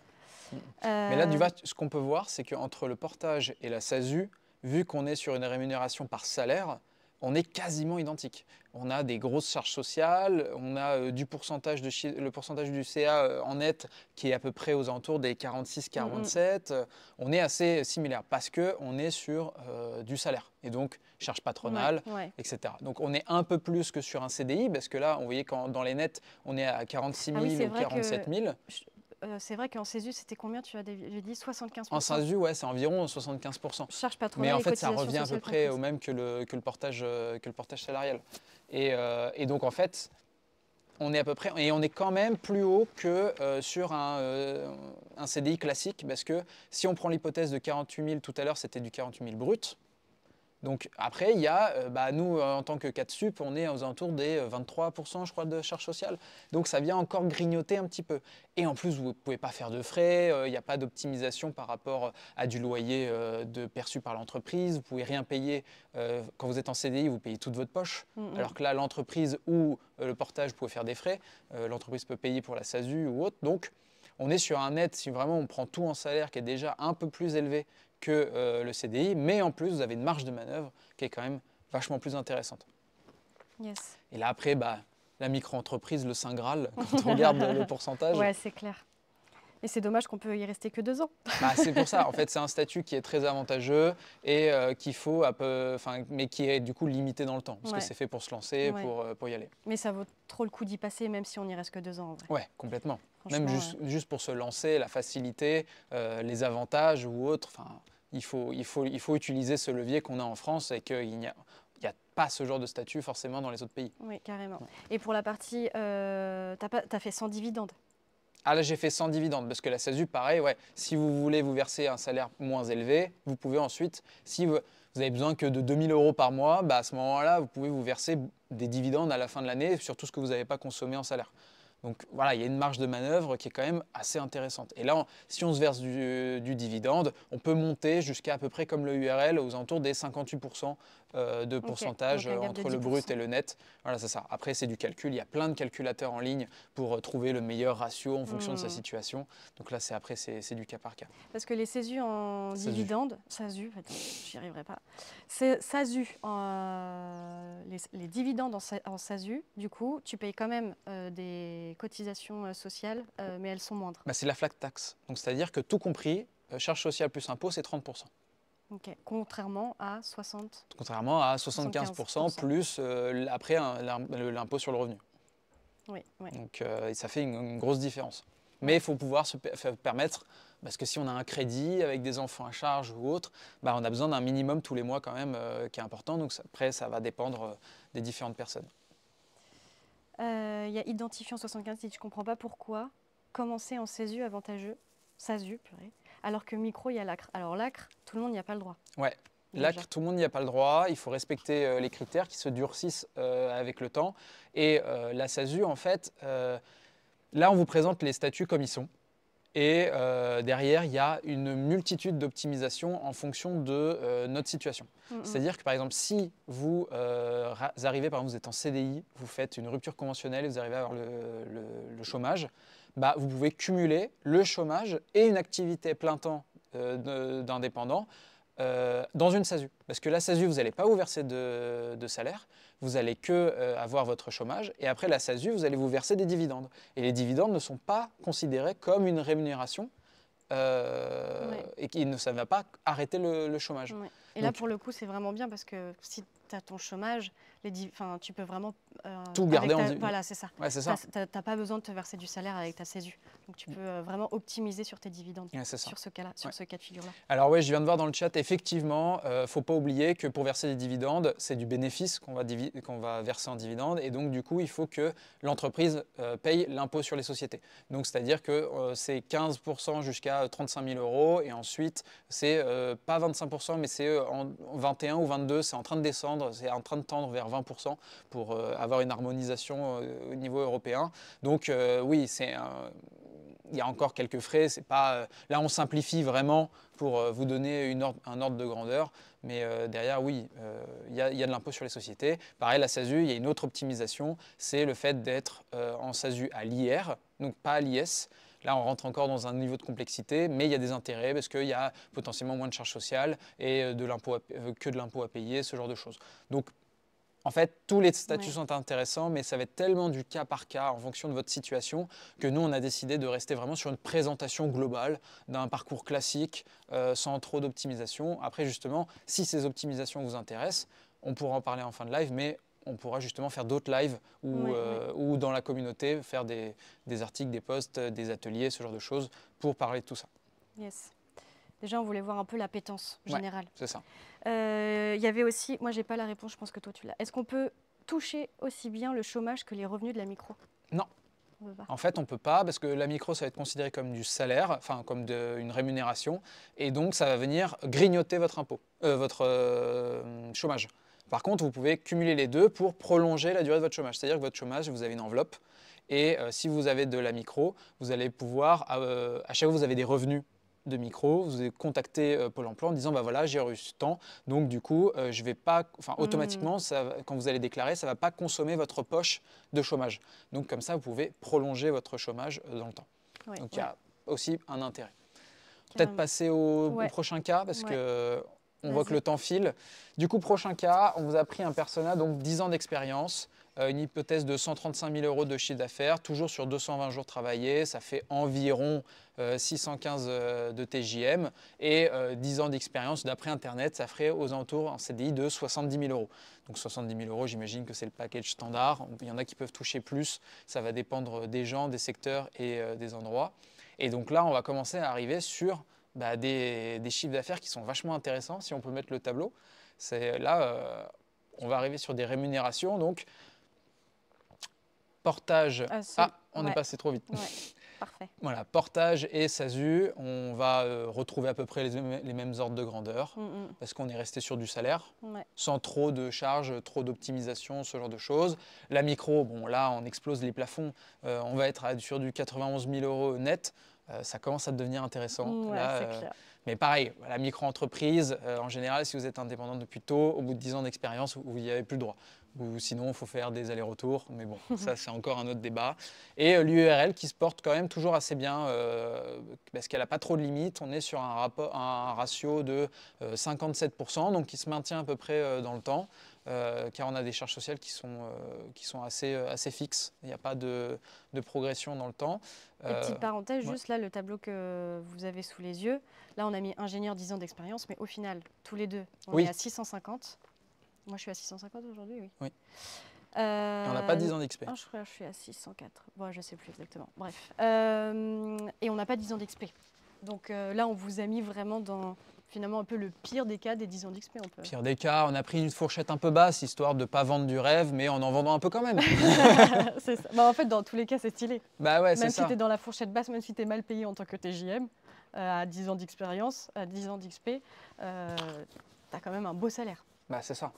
A: Mais là, du
B: ce qu'on peut voir, c'est qu'entre le portage et la SASU, vu qu'on est sur une rémunération par salaire, on est quasiment identique. On a des grosses charges sociales, on a euh, du pourcentage de le pourcentage du CA euh, en net qui est à peu près aux alentours des 46-47. Mm, mm. euh, on est assez similaire parce que on est sur du salaire et donc charges patronales, etc. Donc on est un peu plus que sur un CDI parce que là, on voyait quand dans les nets, on est à 46 000 ah ou 47 000.
A: Euh, c'est vrai qu'en CESU, c'était combien Tu as dit 75%. En CESU,
B: ouais, c'est environ 75%. Je cherche pas trop. Mais en fait, ça revient à peu près au même que le, portage, euh, que le portage salarial. Euh, et, donc, en fait, on est à peu près, et on est quand même plus haut que sur un, un, CDI classique, parce que si on prend l'hypothèse de 48 000, tout à l'heure c'était du 48 000 brut, donc après, il y a, euh, bah, nous, euh, en tant que 4 sup, on est aux alentours des 23%, euh, je crois, de charges sociales. Donc ça vient encore grignoter un petit peu. Et en plus, vous ne pouvez pas faire de frais, il n'y a pas d'optimisation par rapport à du loyer de perçu par l'entreprise, vous ne pouvez rien payer. quand vous êtes en CDI, vous payez toute votre poche, mm, mm. alors que là, l'entreprise ou le portage pouvez faire des frais, l'entreprise peut payer pour la SASU ou autre. Donc, on est sur un net, si vraiment on prend tout en salaire qui est déjà un peu plus élevé que euh, le CDI, mais en plus, vous avez une marge de manœuvre qui est quand même vachement plus intéressante. Yes. Et là, après, bah, la micro-entreprise, le Saint Graal, quand on regarde le pourcentage. Ouais,
A: c'est clair. Et c'est dommage qu'on peut y rester que deux ans. Bah, c'est pour ça.
B: En fait, c'est un statut qui est très avantageux et euh, qu'il faut peu, mais qui est du coup limité dans le temps, parce que c'est fait pour se lancer, pour, euh, pour y aller.
A: Mais ça vaut trop le coup d'y passer, même si on n'y reste que deux ans. En vrai.
B: Ouais, complètement. Même juste, pour se lancer, la facilité, euh, les avantages ou autres. Enfin, il faut, utiliser ce levier qu'on a en France et qu'il n'y a, pas ce genre de statut forcément dans les autres pays.
A: Oui, carrément. Et pour la partie, euh, tu as, fait 100 dividendes
B: ah là, j'ai fait 100 dividendes parce que la SASU, pareil, ouais, si vous voulez vous verser un salaire moins élevé, vous pouvez ensuite, si vous, avez besoin que de 2000 euros par mois, bah à ce moment-là, vous pouvez vous verser des dividendes à la fin de l'année sur tout ce que vous n'avez pas consommé en salaire. Donc voilà, il y a une marge de manœuvre qui est quand même assez intéressante. Et là, si on se verse du, du dividende, on peut monter jusqu'à à peu près comme le URL aux alentours des 58% euh, de pourcentage euh, entre le brut et le net. Voilà, c'est ça. Après, c'est du calcul. Il y a plein de calculateurs en ligne pour euh, trouver le meilleur ratio en fonction de sa hmm. situation. Donc là, c'est après, c'est du cas par cas.
A: Parce que les CESU en dividendes, SASU, j'y arriverai pas. C'est SASU, les, dividendes en, SASU, du coup, tu payes quand même des cotisations sociales, mais elles sont moindres.
B: Bah, c'est la flat tax. Donc c'est-à-dire que tout compris, charge sociale plus impôt, c'est 30%.
A: Contrairement à 60
B: Contrairement à 75%, plus euh, après l'impôt sur le revenu. Oui, Donc euh, ça fait une, grosse différence. Mais il faut pouvoir se permettre, parce que si on a un crédit avec des enfants à charge ou autre, bah, on a besoin d'un minimum tous les mois quand même euh, qui est important. Donc après, ça va dépendre des différentes personnes.
A: Il y a identifiant 75, si tu ne comprends pas pourquoi, commencer en CESU avantageux, SASU, purée, alors que micro, il y a l'acre. Alors l'acre, tout le monde n'y a pas le droit.
B: Ouais. L'acre, tout le monde n'y a pas le droit. Il faut respecter euh, les critères qui se durcissent euh, avec le temps. Et euh, la SASU, en fait, là, on vous présente les statuts comme ils sont. Et euh, derrière, il y a une multitude d'optimisations en fonction de euh, notre situation. Mm, mm. C'est-à-dire que par exemple, si vous euh, arrivez, par exemple, vous êtes en CDI, vous faites une rupture conventionnelle et vous arrivez à avoir le, chômage, bah, vous pouvez cumuler le chômage et une activité plein temps d'indépendant euh, dans une SASU. Parce que la SASU, vous n'allez pas vous verser de, salaire, vous allez que euh, avoir votre chômage, et après la SASU, vous allez vous verser des dividendes. Et les dividendes ne sont pas considérés comme une rémunération, euh, et ne, ça ne va pas arrêter le, chômage.
A: Et là, pour le coup, c'est vraiment bien, parce que si tu as ton chômage, tu peux vraiment. Euh, Tout garder en Voilà, c'est ça. Tu n'as pas besoin de te verser du salaire avec ta CESU. Donc tu peux euh, vraiment optimiser sur tes dividendes, sur ce cas-là, sur ce cas de figure-là.
B: Alors oui, je viens de voir dans le chat, effectivement, ne euh, faut pas oublier que pour verser des dividendes, c'est du bénéfice qu'on va, verser en dividendes. Et donc du coup, il faut que l'entreprise paye l'impôt sur les sociétés. Donc c'est-à-dire que c'est 15% jusqu'à 35 000 euros. Et ensuite, c'est pas 25%, mais c'est en 21 ou 22, c'est en train de descendre, c'est en train de tendre vers 20% pour euh, avoir une harmonisation euh, au niveau européen. Donc euh, oui, c'est il y a encore quelques frais. C'est pas là on simplifie vraiment pour vous donner un ordre de grandeur, mais derrière oui, il y, a de l'impôt sur les sociétés. Pareil à SASU, il y a une autre optimisation, c'est le fait d'être en SASU à l'IR, donc pas à l'IS. Là, on rentre encore dans un niveau de complexité, mais il y a des intérêts parce qu'il y a potentiellement moins de charges sociales et de l'impôt que de l'impôt à payer, ce genre de choses. Donc, en fait, tous les statuts sont intéressants, mais ça va être tellement du cas par cas en fonction de votre situation que nous, on a décidé de rester vraiment sur une présentation globale d'un parcours classique euh, sans trop d'optimisation. Après, justement, si ces optimisations vous intéressent, on pourra en parler en fin de live, mais on pourra justement faire d'autres lives ou, euh, dans la communauté faire des, articles, des posts, euh, des ateliers, ce genre de choses pour parler de tout ça.
A: Yes. Déjà, on voulait voir un peu la pétence générale. c'est ça. Euh, il y avait aussi, moi j'ai pas la réponse, je pense que toi tu l'as. Est-ce qu'on peut toucher aussi bien le chômage que les revenus de la micro Non. En
B: fait, on ne peut pas parce que la micro, ça va être considéré comme du salaire, enfin comme de, une rémunération, et donc ça va venir grignoter votre impôt, euh, votre euh, chômage. Par contre, vous pouvez cumuler les deux pour prolonger la durée de votre chômage. C'est-à-dire que votre chômage, vous avez une enveloppe, et si vous avez de la micro, vous allez pouvoir, à chaque fois, vous avez des revenus de micro, vous avez contacté euh, Pôle emploi en disant bah voilà, j'ai reçu temps. donc du coup, euh, je vais pas, enfin hmm. automatiquement, quand vous allez déclarer, ça va pas consommer votre poche de chômage. Donc comme ça, vous pouvez prolonger votre chômage euh, dans le temps. donc il y a aussi un intérêt. Peut-être passer au, prochain cas parce que on voit que le temps file. Du coup, prochain cas, on vous a pris un persona donc 10 ans d'expérience. Euh, une hypothèse de 135 000 euros de chiffre d'affaires, toujours sur 220 jours travaillés, ça fait environ 615 euh, euh, de TJM et 10 ans d'expérience d'après Internet, ça ferait aux alentours en CDI de 70 000 euros. Donc 70 000 euros, j'imagine que c'est le package standard. Il y en a qui peuvent toucher plus, ça va dépendre des gens, des secteurs et des endroits. Et donc là, on va commencer à arriver sur bah, des, chiffres d'affaires qui sont vachement intéressants, si on peut mettre le tableau. là, on va arriver sur des rémunérations. Donc, portage. Ah, ah, on est passé trop vite. Parfait. Voilà, portage et SASU, on va euh, retrouver à peu près les, mêmes ordres de grandeur mm, mm. parce qu'on est resté sur du salaire, sans trop de charges, trop d'optimisation, ce genre de choses. La micro, bon là, on explose les plafonds, euh, on va être sur du 91 000 euros net. Euh, ça commence à devenir intéressant. Mm, mais pareil, la micro-entreprise, en général, si vous êtes indépendant depuis tôt, au bout de 10 ans d'expérience, vous n'y avez plus le droit ou sinon il faut faire des allers-retours, mais bon, ça c'est encore un autre débat. Et euh, l'URL e qui se porte quand même toujours assez bien, euh, parce qu'elle n'a pas trop de limites, on est sur un, ratio de 57%, euh, donc qui se maintient à peu près dans le temps, car on a des charges sociales qui sont, qui sont assez, assez fixes, il n'y a pas de, progression dans le temps. petite parenthèse, juste
A: là, le tableau que vous avez sous les yeux, là on a mis ingénieur 10 ans d'expérience, mais au final, tous les deux, on est à 650. Moi, je suis à 650 aujourd'hui, oui. et on n'a pas 10 ans d'XP. je crois que je suis à 604. Bon, je ne sais plus exactement. Bref. et on n'a pas 10 ans d'XP. Donc euh, là, on vous a mis vraiment dans finalement un peu le pire des cas des 10 ans d'XP. Pire
B: des cas, on a pris une fourchette un peu basse, histoire de ne pas vendre du rêve, mais en en vendant un peu quand même.
A: ça. Bah, en fait, dans tous les cas, c'est stylé.
B: Bah ouais, même si tu es dans
A: la fourchette basse, même si tu es mal payé en tant que TJM, euh, à 10 ans d'expérience, à 10 ans d'XP, euh, tu as quand même un beau salaire.
B: Bah, c'est ça.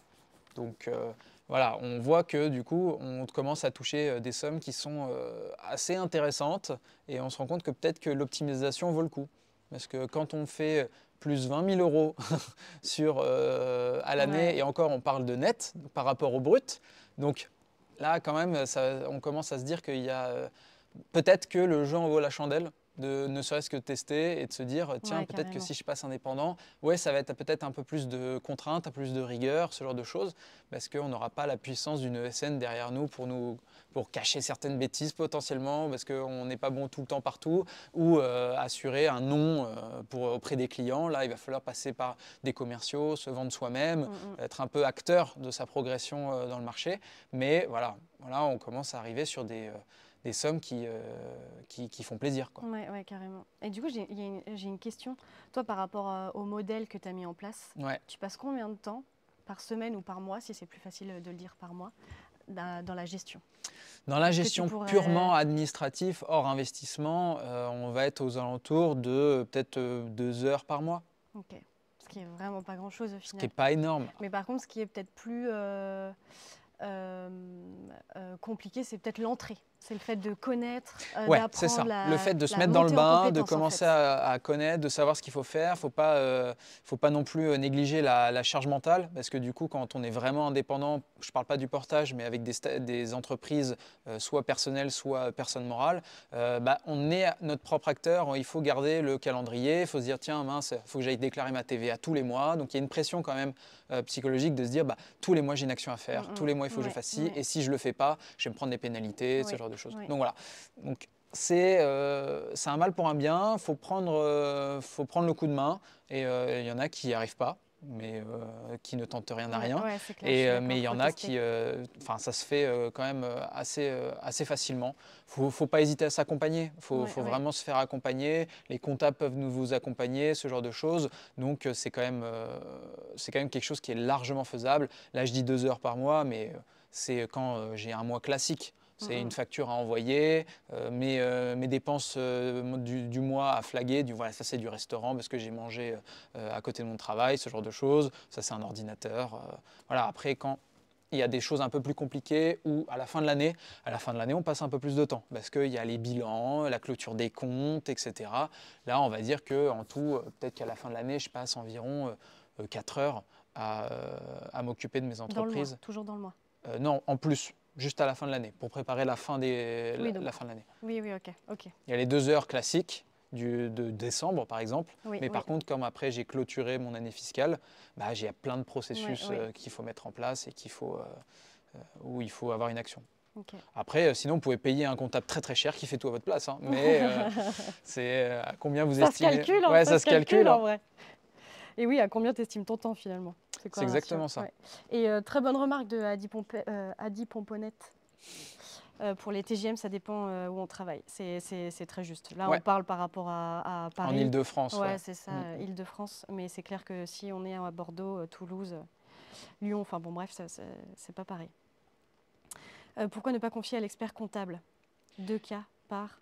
B: Donc euh, voilà, on voit que du coup, on commence à toucher euh, des sommes qui sont euh, assez intéressantes et on se rend compte que peut-être que l'optimisation vaut le coup. Parce que quand on fait plus 20 000 euros sur, à l'année, et encore on parle de net par rapport au brut, donc là quand même, on commence à se dire qu'il y a peut-être que le jeu en vaut la chandelle de ne serait-ce que tester et de se dire tiens, peut-être que si je passe indépendant, ouais, ça va être peut-être un peu plus de contraintes, plus de rigueur, ce genre de choses, parce qu'on n'aura pas la puissance d'une ESN derrière nous pour nous pour cacher certaines bêtises potentiellement, parce qu'on n'est pas bon tout le temps partout, ou euh, assurer un nom euh, auprès des clients. Là, il va falloir passer par des commerciaux, se vendre soi-même, mm, mm. être un peu acteur de sa progression euh, dans le marché. Mais voilà, voilà, on commence à arriver sur des des sommes euh, qui, qui, font plaisir.
A: Oui, Ouais, carrément. Et du coup, j'ai une, question. Toi, par rapport euh, au modèle que tu as mis en place, ouais. tu passes combien de temps par semaine ou par mois, si c'est plus facile de le dire par mois, dans la gestion Dans la gestion purement
B: administrative, hors investissement, euh, on va être aux alentours de peut-être deux heures par mois.
A: Ok. Ce qui est vraiment pas grand-chose au final. Ce qui n'est pas énorme. Mais par contre, ce qui est peut-être plus compliqué, c'est peut-être l'entrée. C'est le fait de connaître, euh, c'est ça. le fait de se mettre dans le bain, de commencer
B: à, connaître, de savoir ce qu'il faut faire. Faut pas, euh, faut pas non plus euh, négliger la, charge mentale, parce que du coup, quand on est vraiment indépendant, je parle pas du portage, mais avec des, des entreprises, soit personnelles, soit personnes morales, bah, on est notre propre acteur. Il faut garder le calendrier. Il faut se dire, tiens, mince, faut que j'aille déclarer ma TVA tous les mois. Donc il y a une pression quand même psychologique de se dire, bah, tous les mois j'ai une action à faire. Mm, tous les mois il faut que je mm, fasse ci, et si je le fais pas, je vais me prendre des pénalités, choses. Donc voilà. Donc, c'est euh, un mal pour un bien, faut, prendre, euh, faut prendre le coup de main, et euh, il y en a qui n'y arrivent pas, mais euh, qui ne tentent rien à rien, et, mais il y en a qui, enfin ça se fait quand même assez, assez facilement. Il faut pas hésiter à s'accompagner, faut, vraiment se faire accompagner, les comptables peuvent nous vous accompagner, ce genre de choses, donc c'est quand, même, c'est quand même quelque chose qui est largement faisable. Là je dis deux heures par mois, mais c'est quand j'ai un mois classique. C'est une facture à envoyer, euh, euh, mes, dépenses euh, du, mois à flaguer, du voilà, ça c'est du restaurant parce que j'ai mangé à côté de mon travail, ce genre de choses. Ça c'est un ordinateur. voilà, après quand il y a des choses un peu plus compliquées ou à la fin de l'année, à la fin de l'année, on passe un peu plus de temps parce qu'il y a les bilans, la clôture des comptes, etc. Là, on va dire que en tout, peut-être qu'à la fin de l'année, je passe environ 4 heures à, m'occuper de mes entreprises. toujours dans le mois. non, en plus juste à la fin de l'année, pour préparer la fin, des, la, fin de l'année.
A: Oui, oui, ok. ok.
B: Il y a les deux heures classiques du, de décembre, par exemple. mais par contre, comme après j'ai clôturé mon année fiscale, bah, j'ai plein de processus euh, qu'il faut mettre en place et qu'il faut, euh, euh, où il faut avoir une action. Après, sinon, vous pouvez payer un comptable très très cher qui fait tout à votre place. Hein. mais c'est à combien vous estimez ça, se calcule, en
A: vrai. Et oui, à combien t'estimes ton temps finalement C'est exactement ça. Et euh, très bonne remarque de Adi, euh, Pomponette. Euh, pour les TGM, ça dépend où on travaille. C'est très juste. Là, on parle par rapport à, Paris. En Ile-de-France. Oui, c'est ça, Ile-de-France. Mm, mm. Mais c'est clair que si on est à Bordeaux, Toulouse, Lyon, enfin bon, bref, c'est pas pareil. pourquoi ne pas confier à l'expert comptable Deux cas par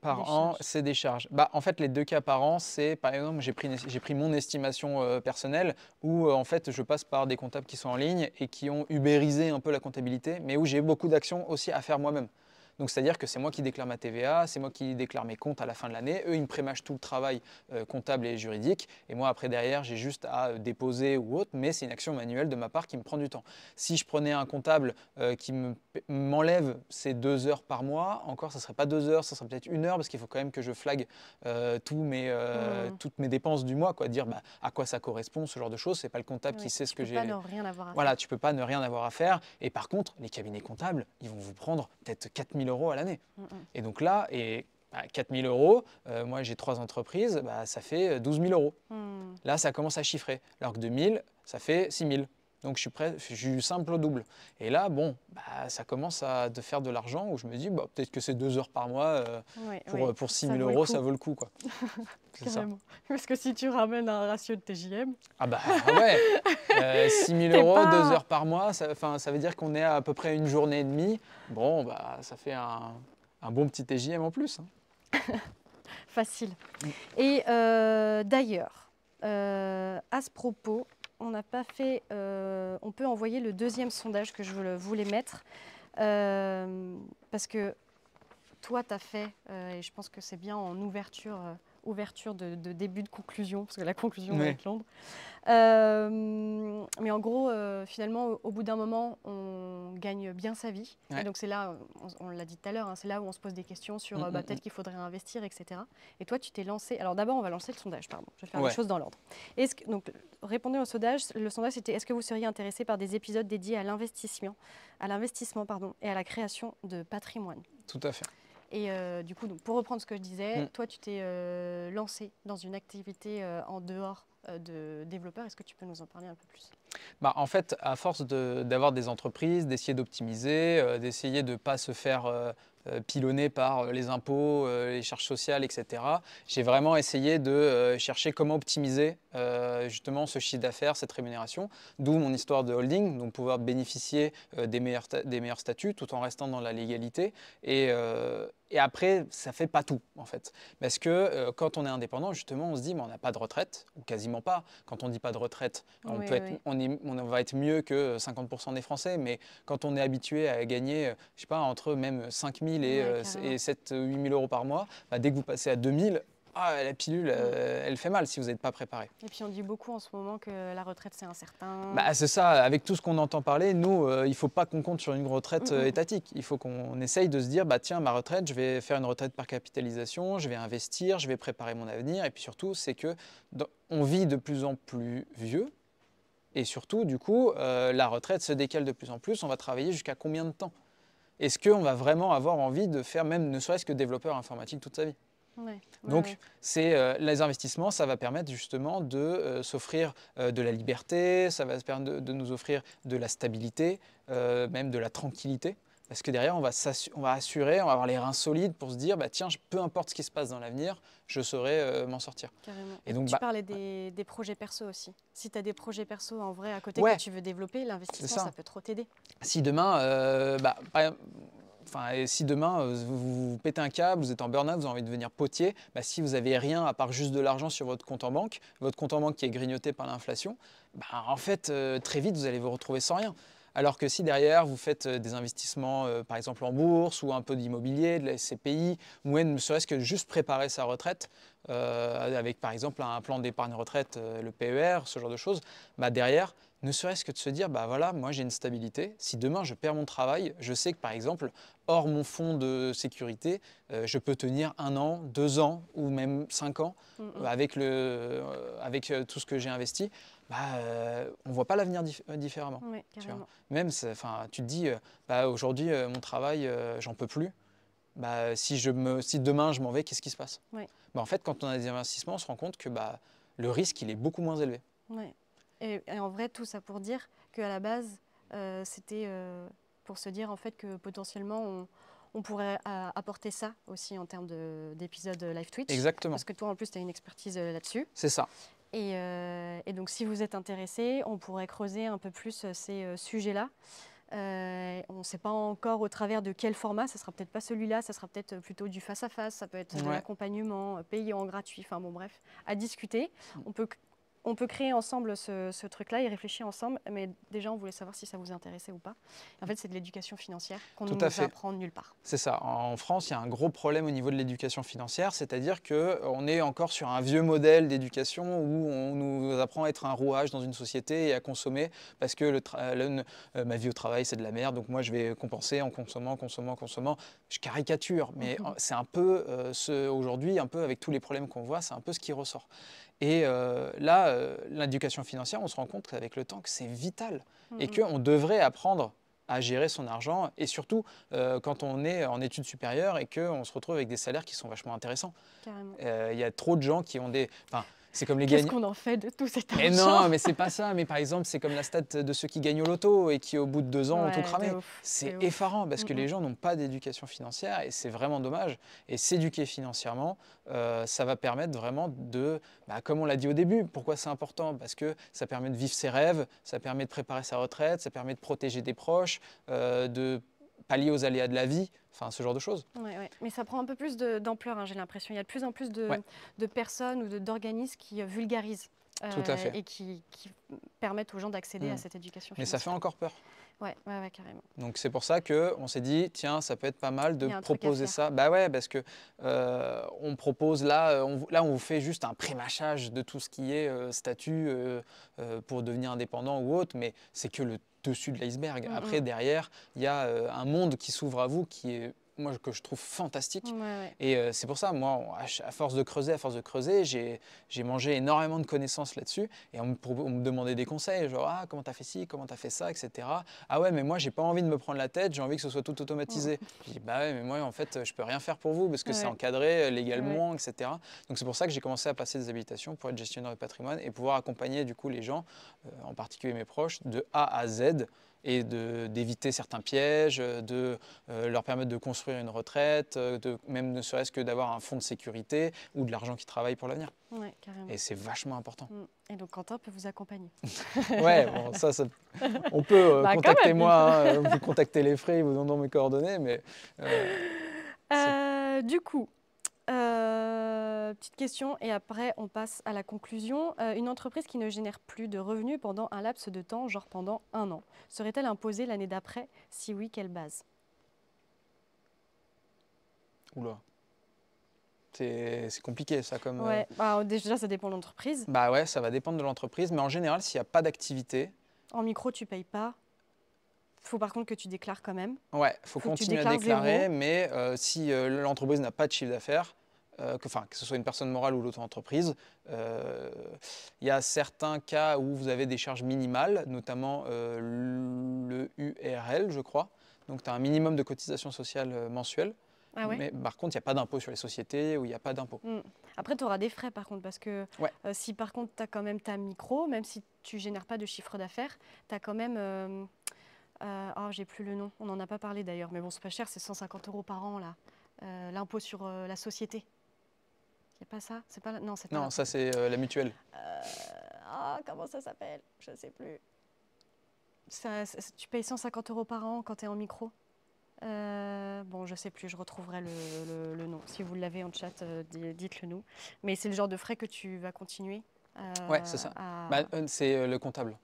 A: par an,
B: c'est des charges. Bah, en fait, les deux cas par an, c'est par exemple, j'ai pris, mon estimation euh, personnelle où euh, en fait, je passe par des comptables qui sont en ligne et qui ont ubérisé un peu la comptabilité, mais où j'ai beaucoup d'actions aussi à faire moi-même. Donc c'est-à-dire que c'est moi qui déclare ma TVA, c'est moi qui déclare mes comptes à la fin de l'année. Eux, ils me prémâchent tout le travail euh, comptable et juridique. Et moi, après, derrière, j'ai juste à euh, déposer ou autre, mais c'est une action manuelle de ma part qui me prend du temps. Si je prenais un comptable euh, qui m'enlève ces deux heures par mois, encore, ça ne serait pas deux heures, ça serait peut-être une heure, parce qu'il faut quand même que je flague mes, mmh. toutes mes dépenses du mois, quoi, dire bah, à quoi ça correspond, ce genre de choses. C'est pas le comptable qui sait ce que j'ai. Tu à voilà, tu peux pas ne rien avoir à faire. Et par contre, les cabinets comptables, ils vont vous prendre peut-être 4000 euros à l'année. Mm, mm. Et donc là, et à bah, 4000 euros, euh, moi j'ai trois entreprises, bah, ça fait 12 euh, 000 euros. Mm. Là, ça commence à chiffrer. Alors que 2000 ça fait 6 000. Donc je suis, prêt, je suis simple au double. Et là, bon, bah, ça commence à de faire de l'argent où je me dis, bah, peut-être que c'est deux heures par mois euh, pour, euh, pour 6 000 euros, ça vaut le coup. Quoi.
A: Parce que si tu ramènes un ratio de TJM. Ah bah ah ouais 6 000 euh, euros, deux heures
B: par mois, ça, ça veut dire qu'on est à, peu près une journée et demie. Bon, bah, ça fait un, bon petit TJM en plus. Hein.
A: Facile. Et d'ailleurs, à ce propos, on n'a pas fait. Euh, on peut envoyer le deuxième sondage que je voulais mettre. Euh, parce que toi, tu as fait, euh, et je pense que c'est bien en ouverture ouverture de, début de conclusion, parce que la conclusion va être Londres euh, mais en gros, euh, finalement, au, bout d'un moment, on gagne bien sa vie. Et donc c'est là, on, l'a dit tout à l'heure, hein, c'est là où on se pose des questions sur mm, euh, mm, bah, mm. peut-être qu'il faudrait investir, etc. Et toi, tu t'es lancé. Alors d'abord, on va lancer le sondage, pardon. Je vais faire les choses dans l'ordre. Donc répondez au sondage. Le sondage, c'était est-ce que vous seriez intéressé par des épisodes dédiés à l'investissement, à l'investissement, pardon, et à la création de patrimoine. Tout à fait. Et euh, du coup, pour reprendre ce que je disais, mm. toi, tu t'es euh, lancé dans une activité euh, en dehors de développeur. Est-ce que tu peux nous en parler un peu plus
B: bah, En fait, à force d'avoir des entreprises, d'essayer d'optimiser, d'essayer de ne pas se faire pilonner par les impôts, les charges sociales, etc. J'ai vraiment essayé de chercher comment optimiser justement ce chiffre d'affaires, cette rémunération, d'où mon histoire de holding, donc pouvoir bénéficier des meilleurs, des meilleurs statuts tout en restant dans la légalité. Et, et après, ça fait pas tout, en fait. Parce que euh, quand on est indépendant, justement, on se dit, mais on n'a pas de retraite, ou quasiment pas. Quand on dit pas de retraite, on, va être mieux que 50% euh, des Français, mais quand on est habitué à gagner, euh, je sais pas, entre même 5 000 et, 7 000, 8 000 euros par mois, bah, dès que vous passez à 2 000, ah, la pilule, euh, elle fait mal si vous n'êtes pas préparé.
A: Et puis on dit beaucoup en ce moment que la retraite c'est incertain. Bah, c'est
B: ça, avec tout ce qu'on entend parler, nous, euh, il ne faut pas qu'on compte sur une retraite mm, mm. Euh, étatique. Il faut qu'on essaye de se dire, bah, tiens, ma retraite, je vais faire une retraite par capitalisation, je vais investir, je vais préparer mon avenir. Et puis surtout, c'est que on vit de plus en plus vieux. Et surtout, du coup, la retraite se décale de plus en plus. On va travailler jusqu'à combien de temps Est-ce qu'on va vraiment avoir envie de faire même ne serait-ce que développeur informatique toute sa vie donc, c'est euh, les investissements, ça va permettre justement de euh, s'offrir euh, de la liberté, ça va permettre de, nous offrir de la stabilité, même de la tranquillité. Parce que derrière, on va, on va, assurer, on va avoir les reins solides pour se dire, bah, tiens, peu importe ce qui se passe dans l'avenir, je saurai m'en sortir.
A: Carrément. Et donc, tu bah, parlais des, projets perso aussi. Si tu as des projets perso en vrai à côté que tu veux développer, l'investissement, ça. peut trop t'aider.
B: Si demain, euh, bah, si demain euh, vous, vous, pétez un câble, vous êtes en burn-out, vous avez envie de devenir potier, bah, si vous n'avez rien à part juste de l'argent sur votre compte en banque, votre compte en banque qui est grignoté par l'inflation, bah, en fait, euh, très vite, vous allez vous retrouver sans rien. Alors que si derrière, vous faites euh, des investissements, par exemple en bourse ou un peu d'immobilier, de la SCPI, ou ne serait-ce que juste préparer sa retraite, avec par exemple un plan d'épargne retraite, le PER, ce genre de choses, bah, derrière, ne serait-ce que de se dire, bah voilà, moi j'ai une stabilité, si demain je perds mon travail, je sais que par exemple, hors mon fonds de sécurité, euh, je peux tenir un an, deux ans ou même cinq ans euh, avec, le, euh, avec tout ce que j'ai investi, bah, on ne voit pas l'avenir différemment. Oui, tu tu te dis, bah, aujourd'hui mon travail, j'en peux plus. Bah, si, je me, si demain je m'en vais, qu'est-ce qui se passe oui. Bah, en fait, quand on a des investissements, on se rend compte que bah, le risque, il est beaucoup moins élevé.
A: Et, en vrai, tout ça pour dire qu'à la base, euh, c'était euh, pour se dire en fait que potentiellement on, pourrait euh, apporter ça aussi en termes d'épisodes live Twitch. Exactement. Parce que toi, en plus, tu as une expertise là-dessus. C'est ça. Et, donc, si vous êtes intéressé, on pourrait creuser un peu plus ces sujets-là. on ne sait pas encore au travers de quel format, ça sera peut-être pas celui-là, ça sera peut-être plutôt du face-à-face, ça peut être de l'accompagnement payant, gratuit, enfin bon bref, à discuter. Mm. On peut on peut créer ensemble ce, truc-là et réfléchir ensemble, mais déjà, on voulait savoir si ça vous intéressait ou pas. En fait, c'est de l'éducation financière qu'on ne nous apprend nulle part.
B: C'est ça. En France, il y a un gros problème au niveau de l'éducation financière, c'est-à-dire qu'on euh, est encore sur un vieux modèle d'éducation où on nous apprend à être un rouage dans une société et à consommer parce que le euh, euh, ma vie au travail, c'est de la merde, donc moi, je vais compenser en consommant, consommant, consommant. Je caricature, mais mhm. c'est un peu, ce aujourd'hui, un peu avec tous les problèmes qu'on voit, c'est un peu ce qui ressort. Et euh, là, euh, l'éducation financière, on se rend compte avec le temps que c'est vital et mm-hmm. et qu'on devrait apprendre à gérer son argent et surtout euh, quand on est en études supérieures et qu'on se retrouve avec des salaires qui sont vachement intéressants. Il y a trop de gens qui ont des... C'est comme les Qu'est-ce qu'on
A: en fait de tout cet eh argent non, mais c'est
B: pas ça. Mais par exemple, c'est comme la stat de ceux qui gagnent au loto et qui, au bout de deux ans, ont tout cramé. C'est effarant parce mm, que mm. les gens n'ont pas d'éducation financière et c'est vraiment dommage. Et s'éduquer financièrement, euh, ça va permettre vraiment de, bah, comme on l'a dit au début, pourquoi c'est important Parce que ça permet de vivre ses rêves, ça permet de préparer sa retraite, ça permet de protéger des proches, euh, de pallier aux aléas de la vie, enfin ce genre de choses.
A: Mais ça prend un peu plus d'ampleur, hein, j'ai l'impression. Il y a de plus en plus de, personnes ou d'organismes qui euh, vulgarisent. Euh, et qui, permettent aux gens d'accéder à mm. cette éducation. Mais ça fait encore peur. Ouais, ouais, carrément.
B: Donc c'est pour ça que on s'est dit tiens ça peut être pas mal de proposer ça. Bah ouais parce que euh, on propose là on, là on vous fait juste un prémachage de tout ce qui est statut pour devenir indépendant ou autre, mais c'est que le dessus de l'iceberg. Mm, Après, mm. derrière, il y a euh, un monde qui s'ouvre à vous qui est moi, que je trouve fantastique. Et euh, c'est pour ça, moi, à, force de creuser, à force de creuser, j'ai mangé énormément de connaissances là-dessus. Et on me, demandait des conseils, genre, ah, comment t'as fait ci, comment t'as fait ça, etc. Ah ouais, mais moi, j'ai pas envie de me prendre la tête, j'ai envie que ce soit tout automatisé. Je dis, bah ouais, mais moi, en fait, je peux rien faire pour vous parce que c'est encadré euh, légalement, etc. Donc c'est pour ça que j'ai commencé à passer des habitations pour être gestionnaire de patrimoine et pouvoir accompagner, du coup, les gens, euh, en particulier mes proches, de A à Z et d'éviter certains pièges, euh, de euh, leur permettre de construire une retraite, euh, de, même ne serait-ce que d'avoir un fonds de sécurité ou de l'argent qui travaille pour l'avenir.
A: et c'est vachement important. Mm. Et donc Quentin peut vous accompagner. ouais, bon, ça, on peut bah, contacter moi, hein, vous
B: contacter les frais, ils vous donnent mes coordonnées, mais.
A: du coup, euh, petite question et après on passe à la conclusion. Euh, une entreprise qui ne génère plus de revenus pendant un laps de temps, genre pendant un an, serait-elle imposée l'année d'après Si oui, quelle base
B: Oula. C'est compliqué ça comme. Euh,
A: bah, oh, déjà ça dépend de l'entreprise.
B: Bah ouais, ça va dépendre de l'entreprise, mais en général, s'il n'y a pas d'activité.
A: En micro, tu payes pas faut par contre que tu déclares quand même.
B: Ouais, faut, faut continuer à déclarer, mais euh, si euh, l'entreprise n'a pas de chiffre d'affaires, euh, que, ce soit une personne morale ou l'auto-entreprise, il y a certains cas où vous avez des charges minimales, notamment le URL, je crois. Donc tu as un minimum de cotisation sociale mensuelle. Ah mais par contre, il n'y a pas d'impôt sur les sociétés ou il n'y a pas d'impôt.
A: Hmm. Après, tu auras des frais par contre, parce que si par contre, tu as quand même ta micro, même si tu génères pas de chiffre d'affaires, tu as quand même euh, oh, j'ai plus le nom, on n'en a pas parlé d'ailleurs, mais bon, c'est pas cher, c'est 150 euros par an, là. Euh, l'impôt sur euh, la société. a pas ça c'est pas Non, c'est ça,
B: c'est euh, la mutuelle.
A: Ah, comment ça s'appelle Je ne sais plus. Ça, tu payes 150 euros par an quand tu es en micro bon, je sais plus, je retrouverai le, nom. Si vous l'avez en chat, dites-le nous. Mais c'est le genre de frais que tu vas continuer. ouais, c'est ça. Bah,
B: c'est le comptable.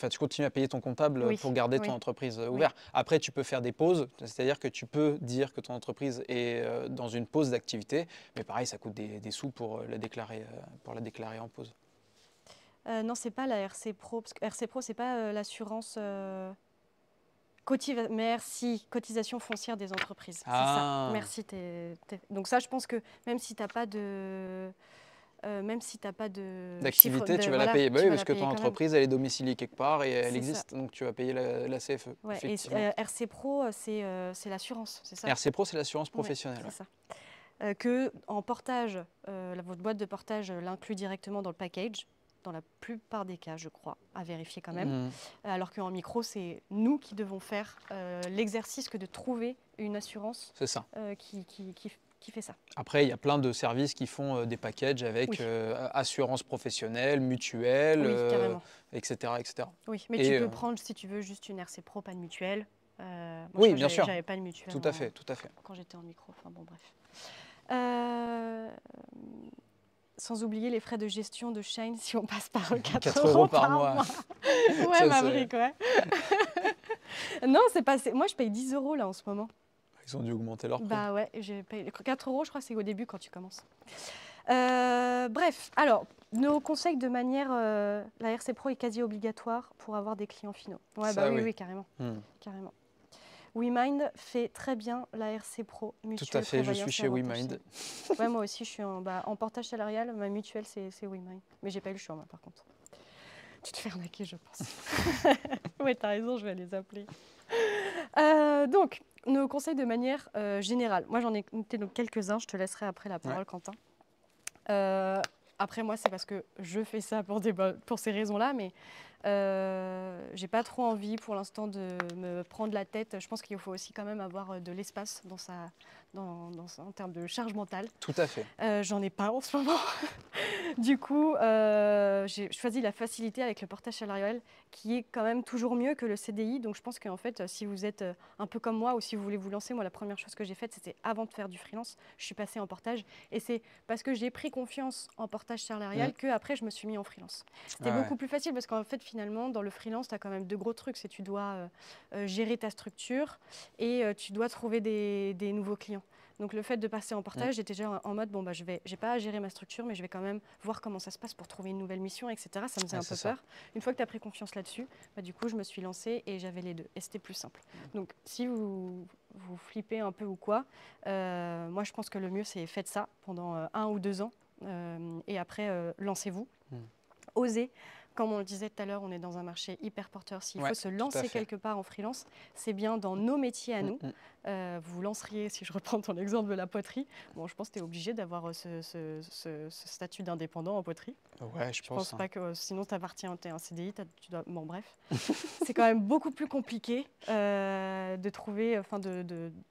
B: Enfin, tu continues à payer ton comptable pour garder ton entreprise ouverte. Après, tu peux faire des pauses, c'est-à-dire que tu peux dire que ton entreprise est euh, dans une pause d'activité, mais pareil, ça coûte des, sous pour euh, la déclarer, euh, pour la déclarer en pause.
A: Euh, non, c'est pas la RC Pro, parce que RC Pro, c'est pas l'assurance. Merci, cotisation foncière des entreprises. C'est ça. Ah. Merci. Donc ça, je pense que même si tu n'as pas de euh, même si tu n'as pas de. D'activité, tu vas la payer. Bah parce que ton entreprise,
B: elle est domiciliée quelque part et elle existe, donc tu vas payer la, CFE. Ouais, et, euh,
A: RC Pro, euh, c'est l'assurance, c'est ça RC Pro, c'est l'assurance professionnelle. c'est ça. que en portage, votre boîte de portage l'inclut directement dans le package, dans la plupart des cas, je crois, à vérifier quand même. Alors hmm. Alors qu'en micro, c'est nous qui devons faire l'exercice que de trouver une assurance C'est ça. qui, qui qui fait ça.
B: Après, il y a plein de services qui font euh, des packages avec euh, assurance professionnelle, mutuelle, etc., euh, etc. Oui, mais tu peux
A: prendre, si tu veux, juste une RC Pro, pas de mutuelle. oui, bien sûr. pas de mutuelle. Tout à fait, tout à fait. Quand j'étais en micro, enfin bon, bref sans oublier les frais de gestion de Shine si on passe par 4, 4 euros, par, mois. ouais, brique, ouais. non, c'est pas. Moi, je paye 10 euros là en ce moment.
B: Ils ont dû augmenter leur prix.
A: Bah ouais, j'ai payé 4 euros, je crois, c'est au début quand tu commences. Euh, bref, alors, nos conseils de manière. Euh, la RC Pro est quasi obligatoire pour avoir des clients finaux. Ouais, bah oui, oui, carrément. Hmm. carrément. WeMind fait très bien la RC Pro mutuelle. Tout à fait, je suis chez WeMind. ouais, moi aussi, je suis en, bah, en portage salarial. Ma mutuelle, c'est WeMind. Mais j'ai pas eu le choix, par contre. Tu te fais arnaquer, je pense. ouais, t'as raison, je vais les appeler. Euh, donc, nos conseils de manière euh, générale. Moi, j'en ai noté quelques-uns. Je te laisserai après la parole, Quentin. Euh, après, moi, c'est parce que je fais ça pour, des, pour ces raisons-là, mais euh, j'ai pas trop envie pour l'instant de me prendre la tête. Je pense qu'il faut aussi quand même avoir euh, de l'espace dans sa, dans, en termes de charge mentale. Tout à fait. J'en ai pas en ce moment. du coup, j'ai choisi la facilité avec le portage salarial qui est quand même toujours mieux que le CDI. Donc je pense qu'en fait, euh, si vous êtes euh, un peu comme moi ou si vous voulez vous lancer, moi la première chose que j'ai faite, c'était avant de faire du freelance, je suis passée en portage. Et c'est parce que j'ai pris confiance en portage salarial qu'après, que je me suis mis en freelance. C'était ah beaucoup plus facile parce qu'en fait finalement, dans le freelance, tu as quand même deux gros trucs. C'est tu dois euh, gérer ta structure et tu dois trouver des nouveaux clients. Donc le fait de passer en portage, j'étais déjà en mode, bon, bah, je vais, j'ai pas à gérer ma structure, mais je vais quand même voir comment ça se passe pour trouver une nouvelle mission, etc. Ça me faisait un peu peur. Une fois que tu as pris confiance là-dessus, bah, du coup, je me suis lancée et j'avais les deux. Et c'était plus simple. Mm. Donc si vous, vous flippez un peu ou quoi, euh, moi, je pense que le mieux, c'est faites ça pendant euh, un ou deux ans. Euh, et après, lancez-vous. Mm. Osez comme on le disait tout à l'heure, on est dans un marché hyper porteur. S'il faut se lancer quelque part en freelance, c'est bien dans nos métiers à mm, nous. Vous mm. euh, vous lanceriez, si je reprends ton exemple de la poterie, bon, je pense que tu es obligé d'avoir euh, ce, statut d'indépendant en poterie. Ouais, je, je pense. Hein. pas que euh, sinon tu appartiens à un CDI, tu dois... bon bref. c'est quand même beaucoup plus compliqué de trouver, enfin de,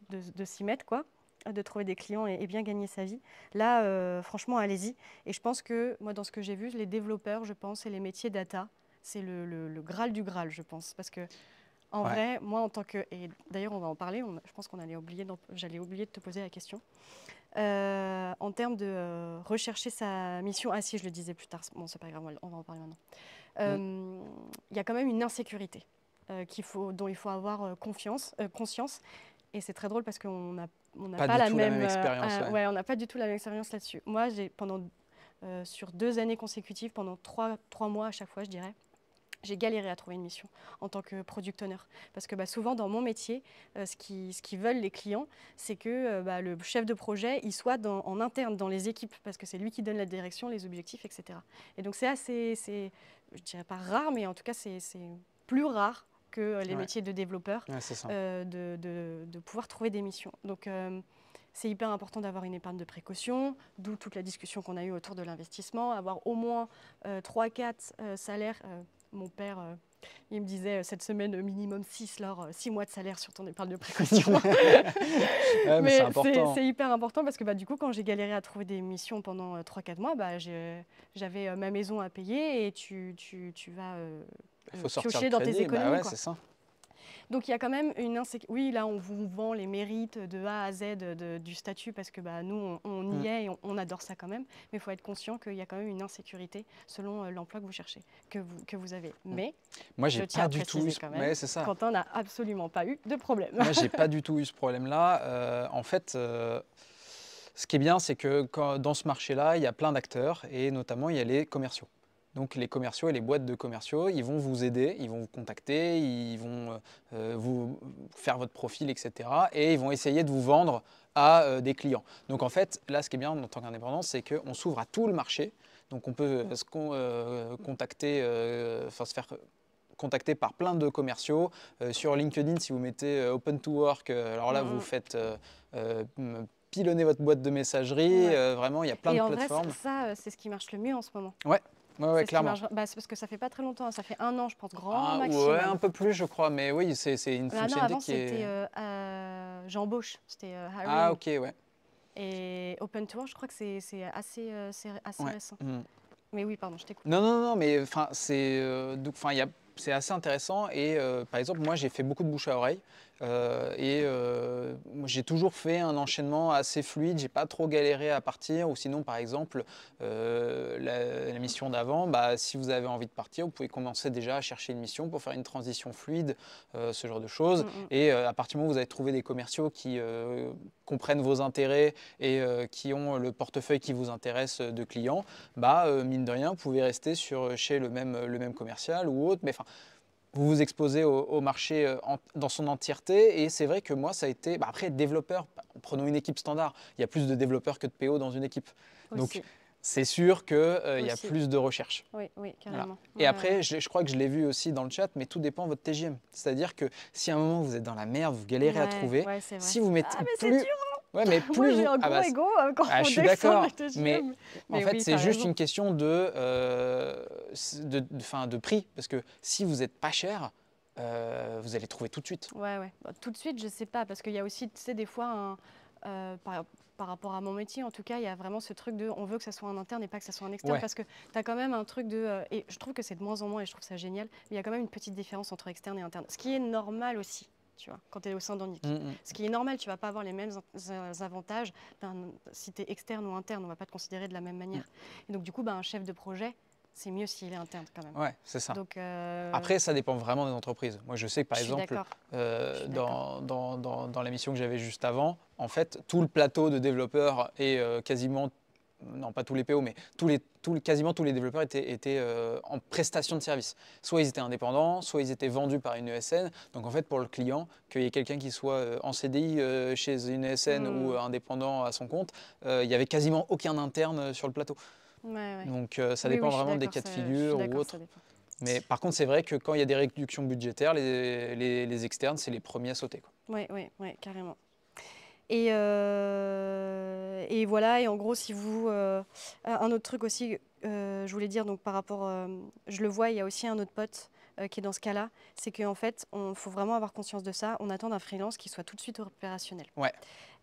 A: de s'y mettre quoi de trouver des clients et, bien gagner sa vie. Là, euh, franchement, allez-y. Et je pense que, moi, dans ce que j'ai vu, les développeurs, je pense, et les métiers data, c'est le, Graal du Graal, je pense. Parce que, en vrai, moi, en tant que. Et d'ailleurs, on va en parler, je pense qu'on allait oublier, j'allais oublier de te poser la question. Euh, en termes de euh, rechercher sa mission. Ah, si, je le disais plus tard. Bon, c'est pas grave, on va en parler maintenant. Mm. Il y a quand même une insécurité. faut, dont il faut avoir confiance, conscience. Et c'est très drôle parce qu'on n'a pas, la, même, euh, expérience. ouais. on n'a pas du tout la même expérience là-dessus. Moi, j'ai pendant euh, sur deux années consécutives, pendant trois, trois mois à chaque fois, je dirais, j'ai galéré à trouver une mission en tant que product owner. Parce que bah, souvent, dans mon métier, euh, ce qu'ils ce qui veulent les clients, c'est que bah, le chef de projet, il soit en interne dans les équipes, parce que c'est lui qui donne la direction, les objectifs, etc. Et donc, c'est assez, je dirais pas rare, mais en tout cas, c'est plus rare que euh, les métiers de développeurs, euh, de, de, pouvoir trouver des missions. Donc euh, c'est hyper important d'avoir une épargne de précaution, d'où toute la discussion qu'on a eue autour de l'investissement, avoir au moins 3-4 salaires. mon père, il me disait cette semaine minimum 6, alors 6 mois de salaire sur ton épargne de précaution. mais, c'est hyper important parce que bah, du coup, quand j'ai galéré à trouver des missions pendant 3-4 mois, bah, j'avais ma maison à payer et tu, tu, tu vas il faut mm. sortir dans tes bah économies. Ça. Donc il y a quand même une insécurité. Oui, là, on vous vend les mérites de A à Z du statut parce que bah, nous, on, y mm. est et on, adore ça quand même. Mais il faut être conscient qu'il y a quand même une insécurité selon euh, l'emploi que vous cherchez, que vous, que vous avez. Mm. Mais moi, j'ai pas du tout. Quand même, Quentin n'a absolument pas eu de problème. Moi, j'ai pas du
B: tout eu ce problème-là. Euh, en fait. Euh, ce qui est bien, c'est que dans ce marché-là, il y a plein d'acteurs et notamment il y a les commerciaux. Donc les commerciaux et les boîtes de commerciaux, ils vont vous aider, ils vont vous contacter, ils vont euh, vous faire votre profil, etc. Et ils vont essayer de vous vendre à euh, des clients. Donc en fait, là, ce qui est bien en tant qu'indépendant, c'est qu'on s'ouvre à tout le marché. Donc on peut euh, se faire contacter, se faire par plein de commerciaux. sur LinkedIn, si vous mettez Open to Work, alors là, vous mm-hmm. faites pilonner votre boîte de messagerie. vraiment, il y a plein Et de en plateformes.
A: ça, c'est ce qui marche le mieux en ce moment.
B: Ouais. Ouais, clairement.
A: Bah, c'est parce que ça fait pas très longtemps, ça fait un an, je pense, grand ah, maximum. Ouais, un
B: peu plus, je crois, mais oui, c'est une bah, qui est. C'était
A: euh, euh j'embauche, c'était euh, Ah, ok, ouais. Et Open Tour, je crois que c'est assez, euh, assez récent. Hmm. Mais oui, pardon, je t'écoute.
B: Non, non, non, mais enfin, c'est enfin, c'est assez intéressant. Et par exemple, moi, j'ai fait beaucoup de bouche à oreille. Euh, et euh, j'ai toujours fait un enchaînement assez fluide, j'ai pas trop galéré à partir. Ou sinon, par exemple, euh, la, mission d'avant, bah, si vous avez envie de partir, vous pouvez commencer déjà à chercher une mission pour faire une transition fluide, ce genre de choses. Mm, mm. Et à partir du moment où vous avez trouvé des commerciaux qui comprennent vos intérêts et qui ont le portefeuille qui vous intéresse de clients, bah, mine de rien, vous pouvez rester sur, chez le même, le même commercial ou autre. Mais enfin, vous vous exposez au, marché euh, dans son entièreté. Et c'est vrai que moi, ça a été. Bah, après, développeur, prenons une équipe standard. Il y a plus de développeurs que de PO dans une équipe. Donc, c'est sûr qu'il euh, il y a plus de recherche.
A: Oui, oui, carrément. Et après,
B: Je, crois que je l'ai vu aussi dans le chat, mais tout dépend de votre TGM. C'est-à-dire que si à un moment vous êtes dans la merde, vous galérez à trouver, si vous mettez ah, plus, Ouais, mais plus. Moi, ah bah, hein, ah, je suis d'accord. Mais, en fait, c'est juste une question de, euh, de, fin, de prix. Parce que si vous n'êtes pas cher, euh, vous allez trouver tout de suite.
A: Ouais, ouais. Bah, tout de suite, je ne sais pas. Parce qu'il y a aussi, tu sais, des fois, un, euh, par, rapport à mon métier, en tout cas, il y a vraiment ce truc de on veut que ça soit un interne et pas que ça soit un externe. Parce que tu as quand même un truc de. et je trouve que c'est de moins en moins et je trouve ça génial. il y a quand même une petite différence entre externe et interne. Ce qui est normal aussi quand tu es au sein d'un équipe, mm, mm. Ce qui est normal, tu vas pas avoir les mêmes avantages si tu es externe ou interne, on va pas te considérer de la même manière. Mm. Et donc du coup, bah, un chef de projet, c'est mieux s'il est interne quand même. Ouais, c'est ça. Donc, euh, Après, ça
B: dépend vraiment des entreprises. Moi, je sais que par exemple, euh, dans, dans, dans, dans que j'avais juste avant, en fait, tout le plateau de développeurs est euh, quasiment non pas tous les PO, mais tous les, quasiment tous les développeurs étaient, étaient euh, en prestation de service. Soit ils étaient indépendants, soit ils étaient vendus par une ESN. Donc en fait, pour le client, qu'il y ait quelqu'un qui soit euh, en CDI euh, chez une ESN ou hmm. indépendant à son compte, il n'y avait quasiment aucun interne sur le plateau. Donc ça dépend vraiment des cas de figure ou autre. Mais par contre, c'est vrai que quand il y a des réductions budgétaires, les, externes, c'est les premiers à sauter.
A: Oui, carrément. Et, euh, et voilà, et en gros, si vous... Euh, un autre truc aussi, euh, je voulais dire, donc par rapport... je le vois, il y a aussi un autre pote qui est dans ce cas-là, c'est qu'en fait, il faut vraiment avoir conscience de ça. On attend d'un freelance qui soit tout de suite opérationnel. Ouais.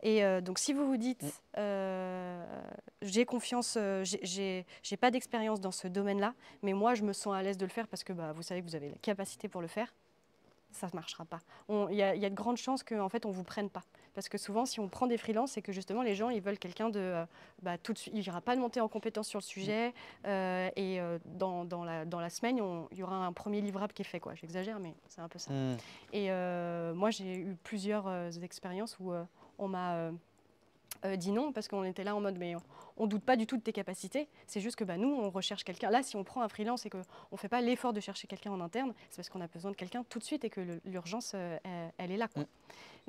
A: Et donc, si vous vous dites, mm. j'ai confiance, j'ai pas d'expérience dans ce domaine-là, mais moi, je me sens à l'aise de le faire parce que bah, vous savez que vous avez la capacité pour le faire ça ne marchera pas. Il y, a de grandes chances qu'en fait, on ne vous prenne pas. Parce que souvent, si on prend des freelances, c'est que justement, les gens, ils veulent quelqu'un de. Euh, bah, tout de suite, il n'y aura pas de montée en compétence sur le sujet. Euh, et euh, dans, dans, la, dans, la, semaine, il y aura un premier livrable qui est fait. J'exagère, mais c'est un peu ça. Hmm. Et moi, j'ai eu plusieurs expériences où on m'a euh, dis non parce qu'on était là en mode mais on, ne doute pas du tout de tes capacités. C'est juste que bah, nous on recherche quelqu'un. Là si on prend un freelance et qu'on ne fait pas l'effort de chercher quelqu'un en interne, c'est parce qu'on a besoin de quelqu'un tout de suite et que l'urgence euh, elle est là. Mm.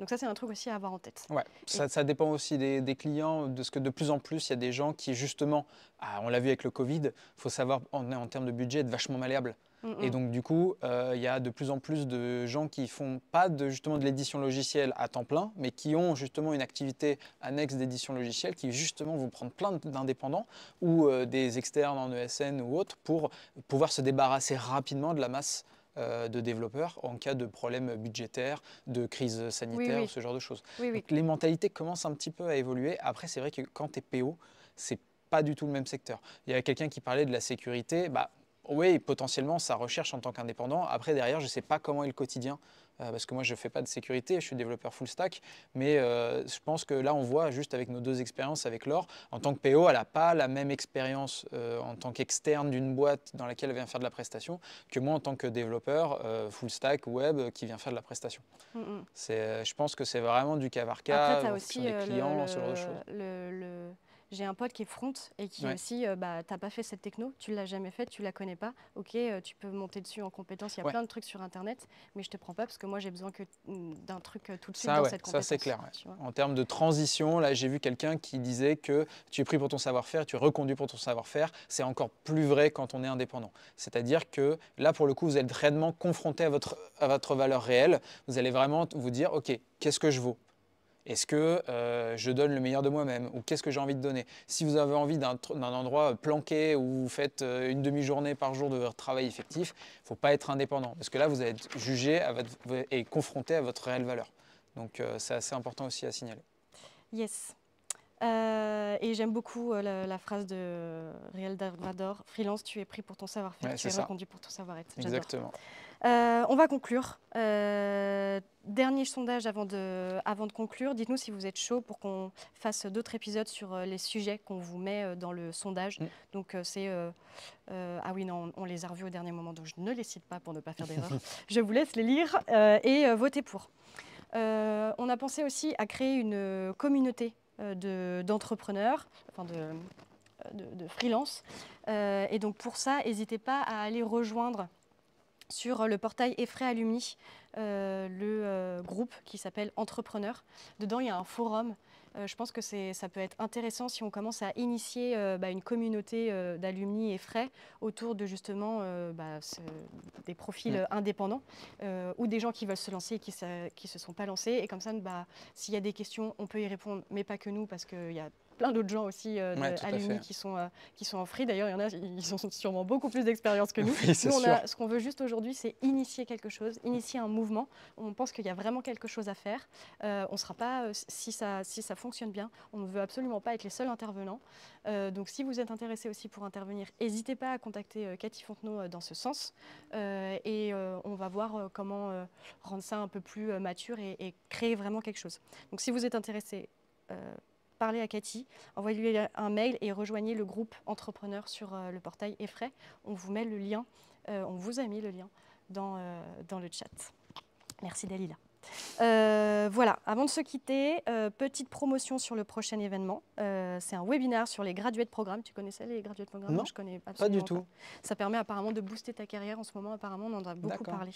A: Donc ça c'est un truc aussi à avoir en tête. Ouais.
B: Ça, dépend aussi des, clients de ce que de plus en plus il y a des gens qui justement, ah, on l'a vu avec le Covid, faut savoir en termes de budget être vachement malléable. Et donc, du coup, euh, il y a de plus en plus de gens qui font pas de, justement de l'édition logicielle à temps plein, mais qui ont justement une activité annexe d'édition logicielle qui justement vont prendre plein d'indépendants ou euh, des externes en ESN ou autre pour pouvoir se débarrasser rapidement de la masse euh, de développeurs en cas de problèmes budgétaires, de crise sanitaire, ou ce genre de choses. les mentalités commencent un petit peu à évoluer. Après, c'est vrai que quand tu es PO, c'est pas du tout le même secteur. Il y a quelqu'un qui parlait de la sécurité. Bah, oui, potentiellement sa recherche en tant qu'indépendant. Après, derrière, je ne sais pas comment est le quotidien, euh, parce que moi, je ne fais pas de sécurité, je suis développeur full stack, mais euh, je pense que là, on voit juste avec nos deux expériences avec Laure, en tant que PO, elle n'a pas la même expérience euh, en tant qu'externe d'une boîte dans laquelle elle vient faire de la prestation que moi en tant que développeur full stack web qui vient faire de la prestation. Mm, mm. je pense que c'est vraiment du cas par cas, as aussi, le, ce genre de choses.
A: Le, le j'ai un pote qui est front et qui aussi, tu euh, bah, t'as pas fait cette techno, tu l'as jamais fait, tu la connais pas. Ok, euh, tu peux monter dessus en compétence. Il y a plein de trucs sur Internet, mais je te prends pas parce que moi j'ai besoin que mm, d'un truc euh, tout de suite dans cette compétence. Ça c'est
B: clair. En termes de transition, là j'ai vu quelqu'un qui disait que tu es pris pour ton savoir-faire, tu es reconduit pour ton savoir-faire. C'est encore plus vrai quand on est indépendant. C'est-à-dire que là pour le coup vous êtes réellement confronté à votre à votre valeur réelle. Vous allez vraiment vous dire ok qu'est-ce que je vaux est-ce que euh, je donne le meilleur de moi-même Ou qu'est-ce que j'ai envie de donner Si vous avez envie d'un endroit planqué où vous faites euh, une demi-journée par jour de travail effectif, il ne faut pas être indépendant. Parce que là, vous allez être jugé à et confronté à votre réelle valeur. Donc euh, c'est assez important aussi à signaler.
A: Yes. et j'aime beaucoup la, phrase de Riel Darmador, freelance, tu es pris pour ton savoir-faire, tu es pour ton savoir-être. Exactement. Euh, on va conclure. Euh, dernier sondage avant de, conclure. Dites-nous si vous êtes chaud pour qu'on fasse d'autres épisodes sur euh, les sujets qu'on vous met dans le sondage. Mm. Donc c'est... ah oui, non, on, les a revus au dernier moment, donc je ne les cite pas pour ne pas faire d'erreur. je vous laisse les lire et voter pour. on a pensé aussi à créer une communauté d'entrepreneurs, enfin de freelance. et donc pour ça, n'hésitez pas à aller rejoindre sur euh, le portail Effray Alumni, euh, le euh, groupe qui s'appelle Entrepreneurs. Dedans, il y a un forum. je pense que ça peut être intéressant si on commence à initier bah, une communauté d'alumni et autour de justement bah, des profils mm. indépendants ou des gens qui veulent se lancer et qui ne se sont pas lancés. Et comme ça, bah, s'il y a des questions, on peut y répondre, mais pas que nous, parce qu'il y a plein d'autres gens aussi euh, qui sont, euh, qui sont en free. D'ailleurs, il y en a, ils ont sûrement beaucoup plus d'expérience que nous. nous on a, ce qu'on veut juste aujourd'hui, c'est initier quelque chose, initier un mouvement. On pense qu'il y a vraiment quelque chose à faire. Euh, on ne sera pas, si ça, si ça fonctionne bien, on ne veut absolument pas être les seuls intervenants. donc, si vous êtes intéressé aussi pour intervenir, n'hésitez pas à contacter Cathy Fontenot dans ce sens. et on va voir comment rendre ça un peu plus mature et, créer vraiment quelque chose. Donc, si vous êtes intéressé, parlez à Cathy, envoyez-lui un mail et rejoignez le groupe entrepreneur sur euh, le portail Effray. On vous met le lien, euh, on vous a mis le lien dans, euh, dans le chat. Merci Dalila. voilà, avant de se quitter, petite promotion sur le prochain événement. c'est un webinaire sur les gradués de programme. Tu connaissais les gradués de programme Non, je connais absolument pas du tout. Ça permet apparemment de booster ta carrière en ce moment. Apparemment, on en a beaucoup parlé.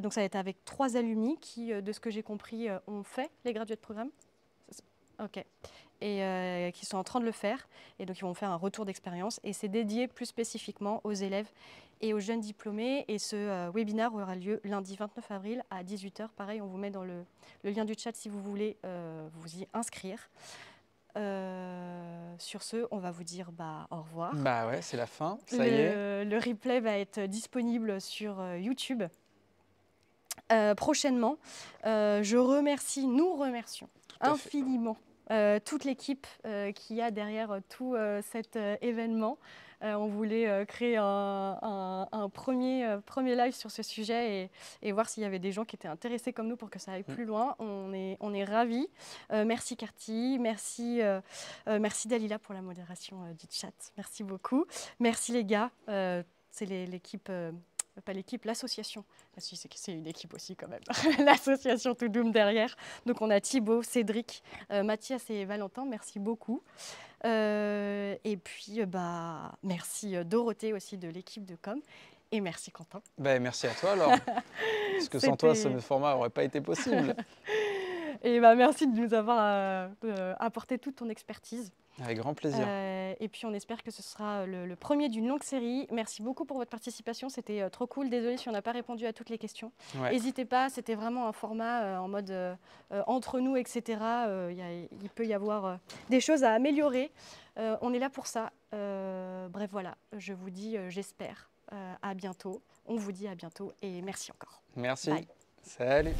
A: donc, ça va être avec trois alumni qui, de ce que j'ai compris, ont fait les gradués de programme. Ok. Et euh, qui sont en train de le faire. Et donc, ils vont faire un retour d'expérience. Et c'est dédié plus spécifiquement aux élèves et aux jeunes diplômés. Et ce euh, webinaire aura lieu lundi 29 avril à 18h. Pareil, on vous met dans le, lien du chat si vous voulez euh, vous y inscrire. sur ce, on va vous dire bah, au revoir. Bah ouais, c'est la fin, ça y est. Le replay va être disponible sur YouTube prochainement. je remercie, nous remercions infiniment euh, toute l'équipe euh, qui a derrière euh, tout cet événement. on voulait créer un, premier, premier live sur ce sujet et, voir s'il y avait des gens qui étaient intéressés comme nous pour que ça aille plus mm. loin. On est, on est ravis. merci Carty, merci, merci Dalila pour la modération du chat. Merci beaucoup. Merci les gars. C'est l'équipe pas l'équipe, l'association. Ah, c'est une équipe aussi quand même, l'association tout Doom derrière. Donc on a Thibaut, Cédric, euh, Mathias et Valentin, merci beaucoup. Euh, et puis euh, bah, merci Dorothée aussi de l'équipe de Com. Et merci Quentin. Bah, merci à toi alors. Parce que sans toi, ce
B: format n'aurait pas été possible.
A: et ben, merci de nous avoir apporté toute ton expertise.
B: Avec grand plaisir
A: et puis on espère que ce sera euh, le, premier d'une longue série. Merci beaucoup pour votre participation, c'était euh, trop cool. Désolée si on n'a pas répondu à toutes les questions. N'hésitez pas, c'était vraiment un format euh, en mode entre nous, etc. Il peut y avoir des choses à améliorer. on est là pour ça. bref, voilà, je vous dis, j'espère, à bientôt. On vous dit à bientôt et merci encore. Merci.
B: Salut.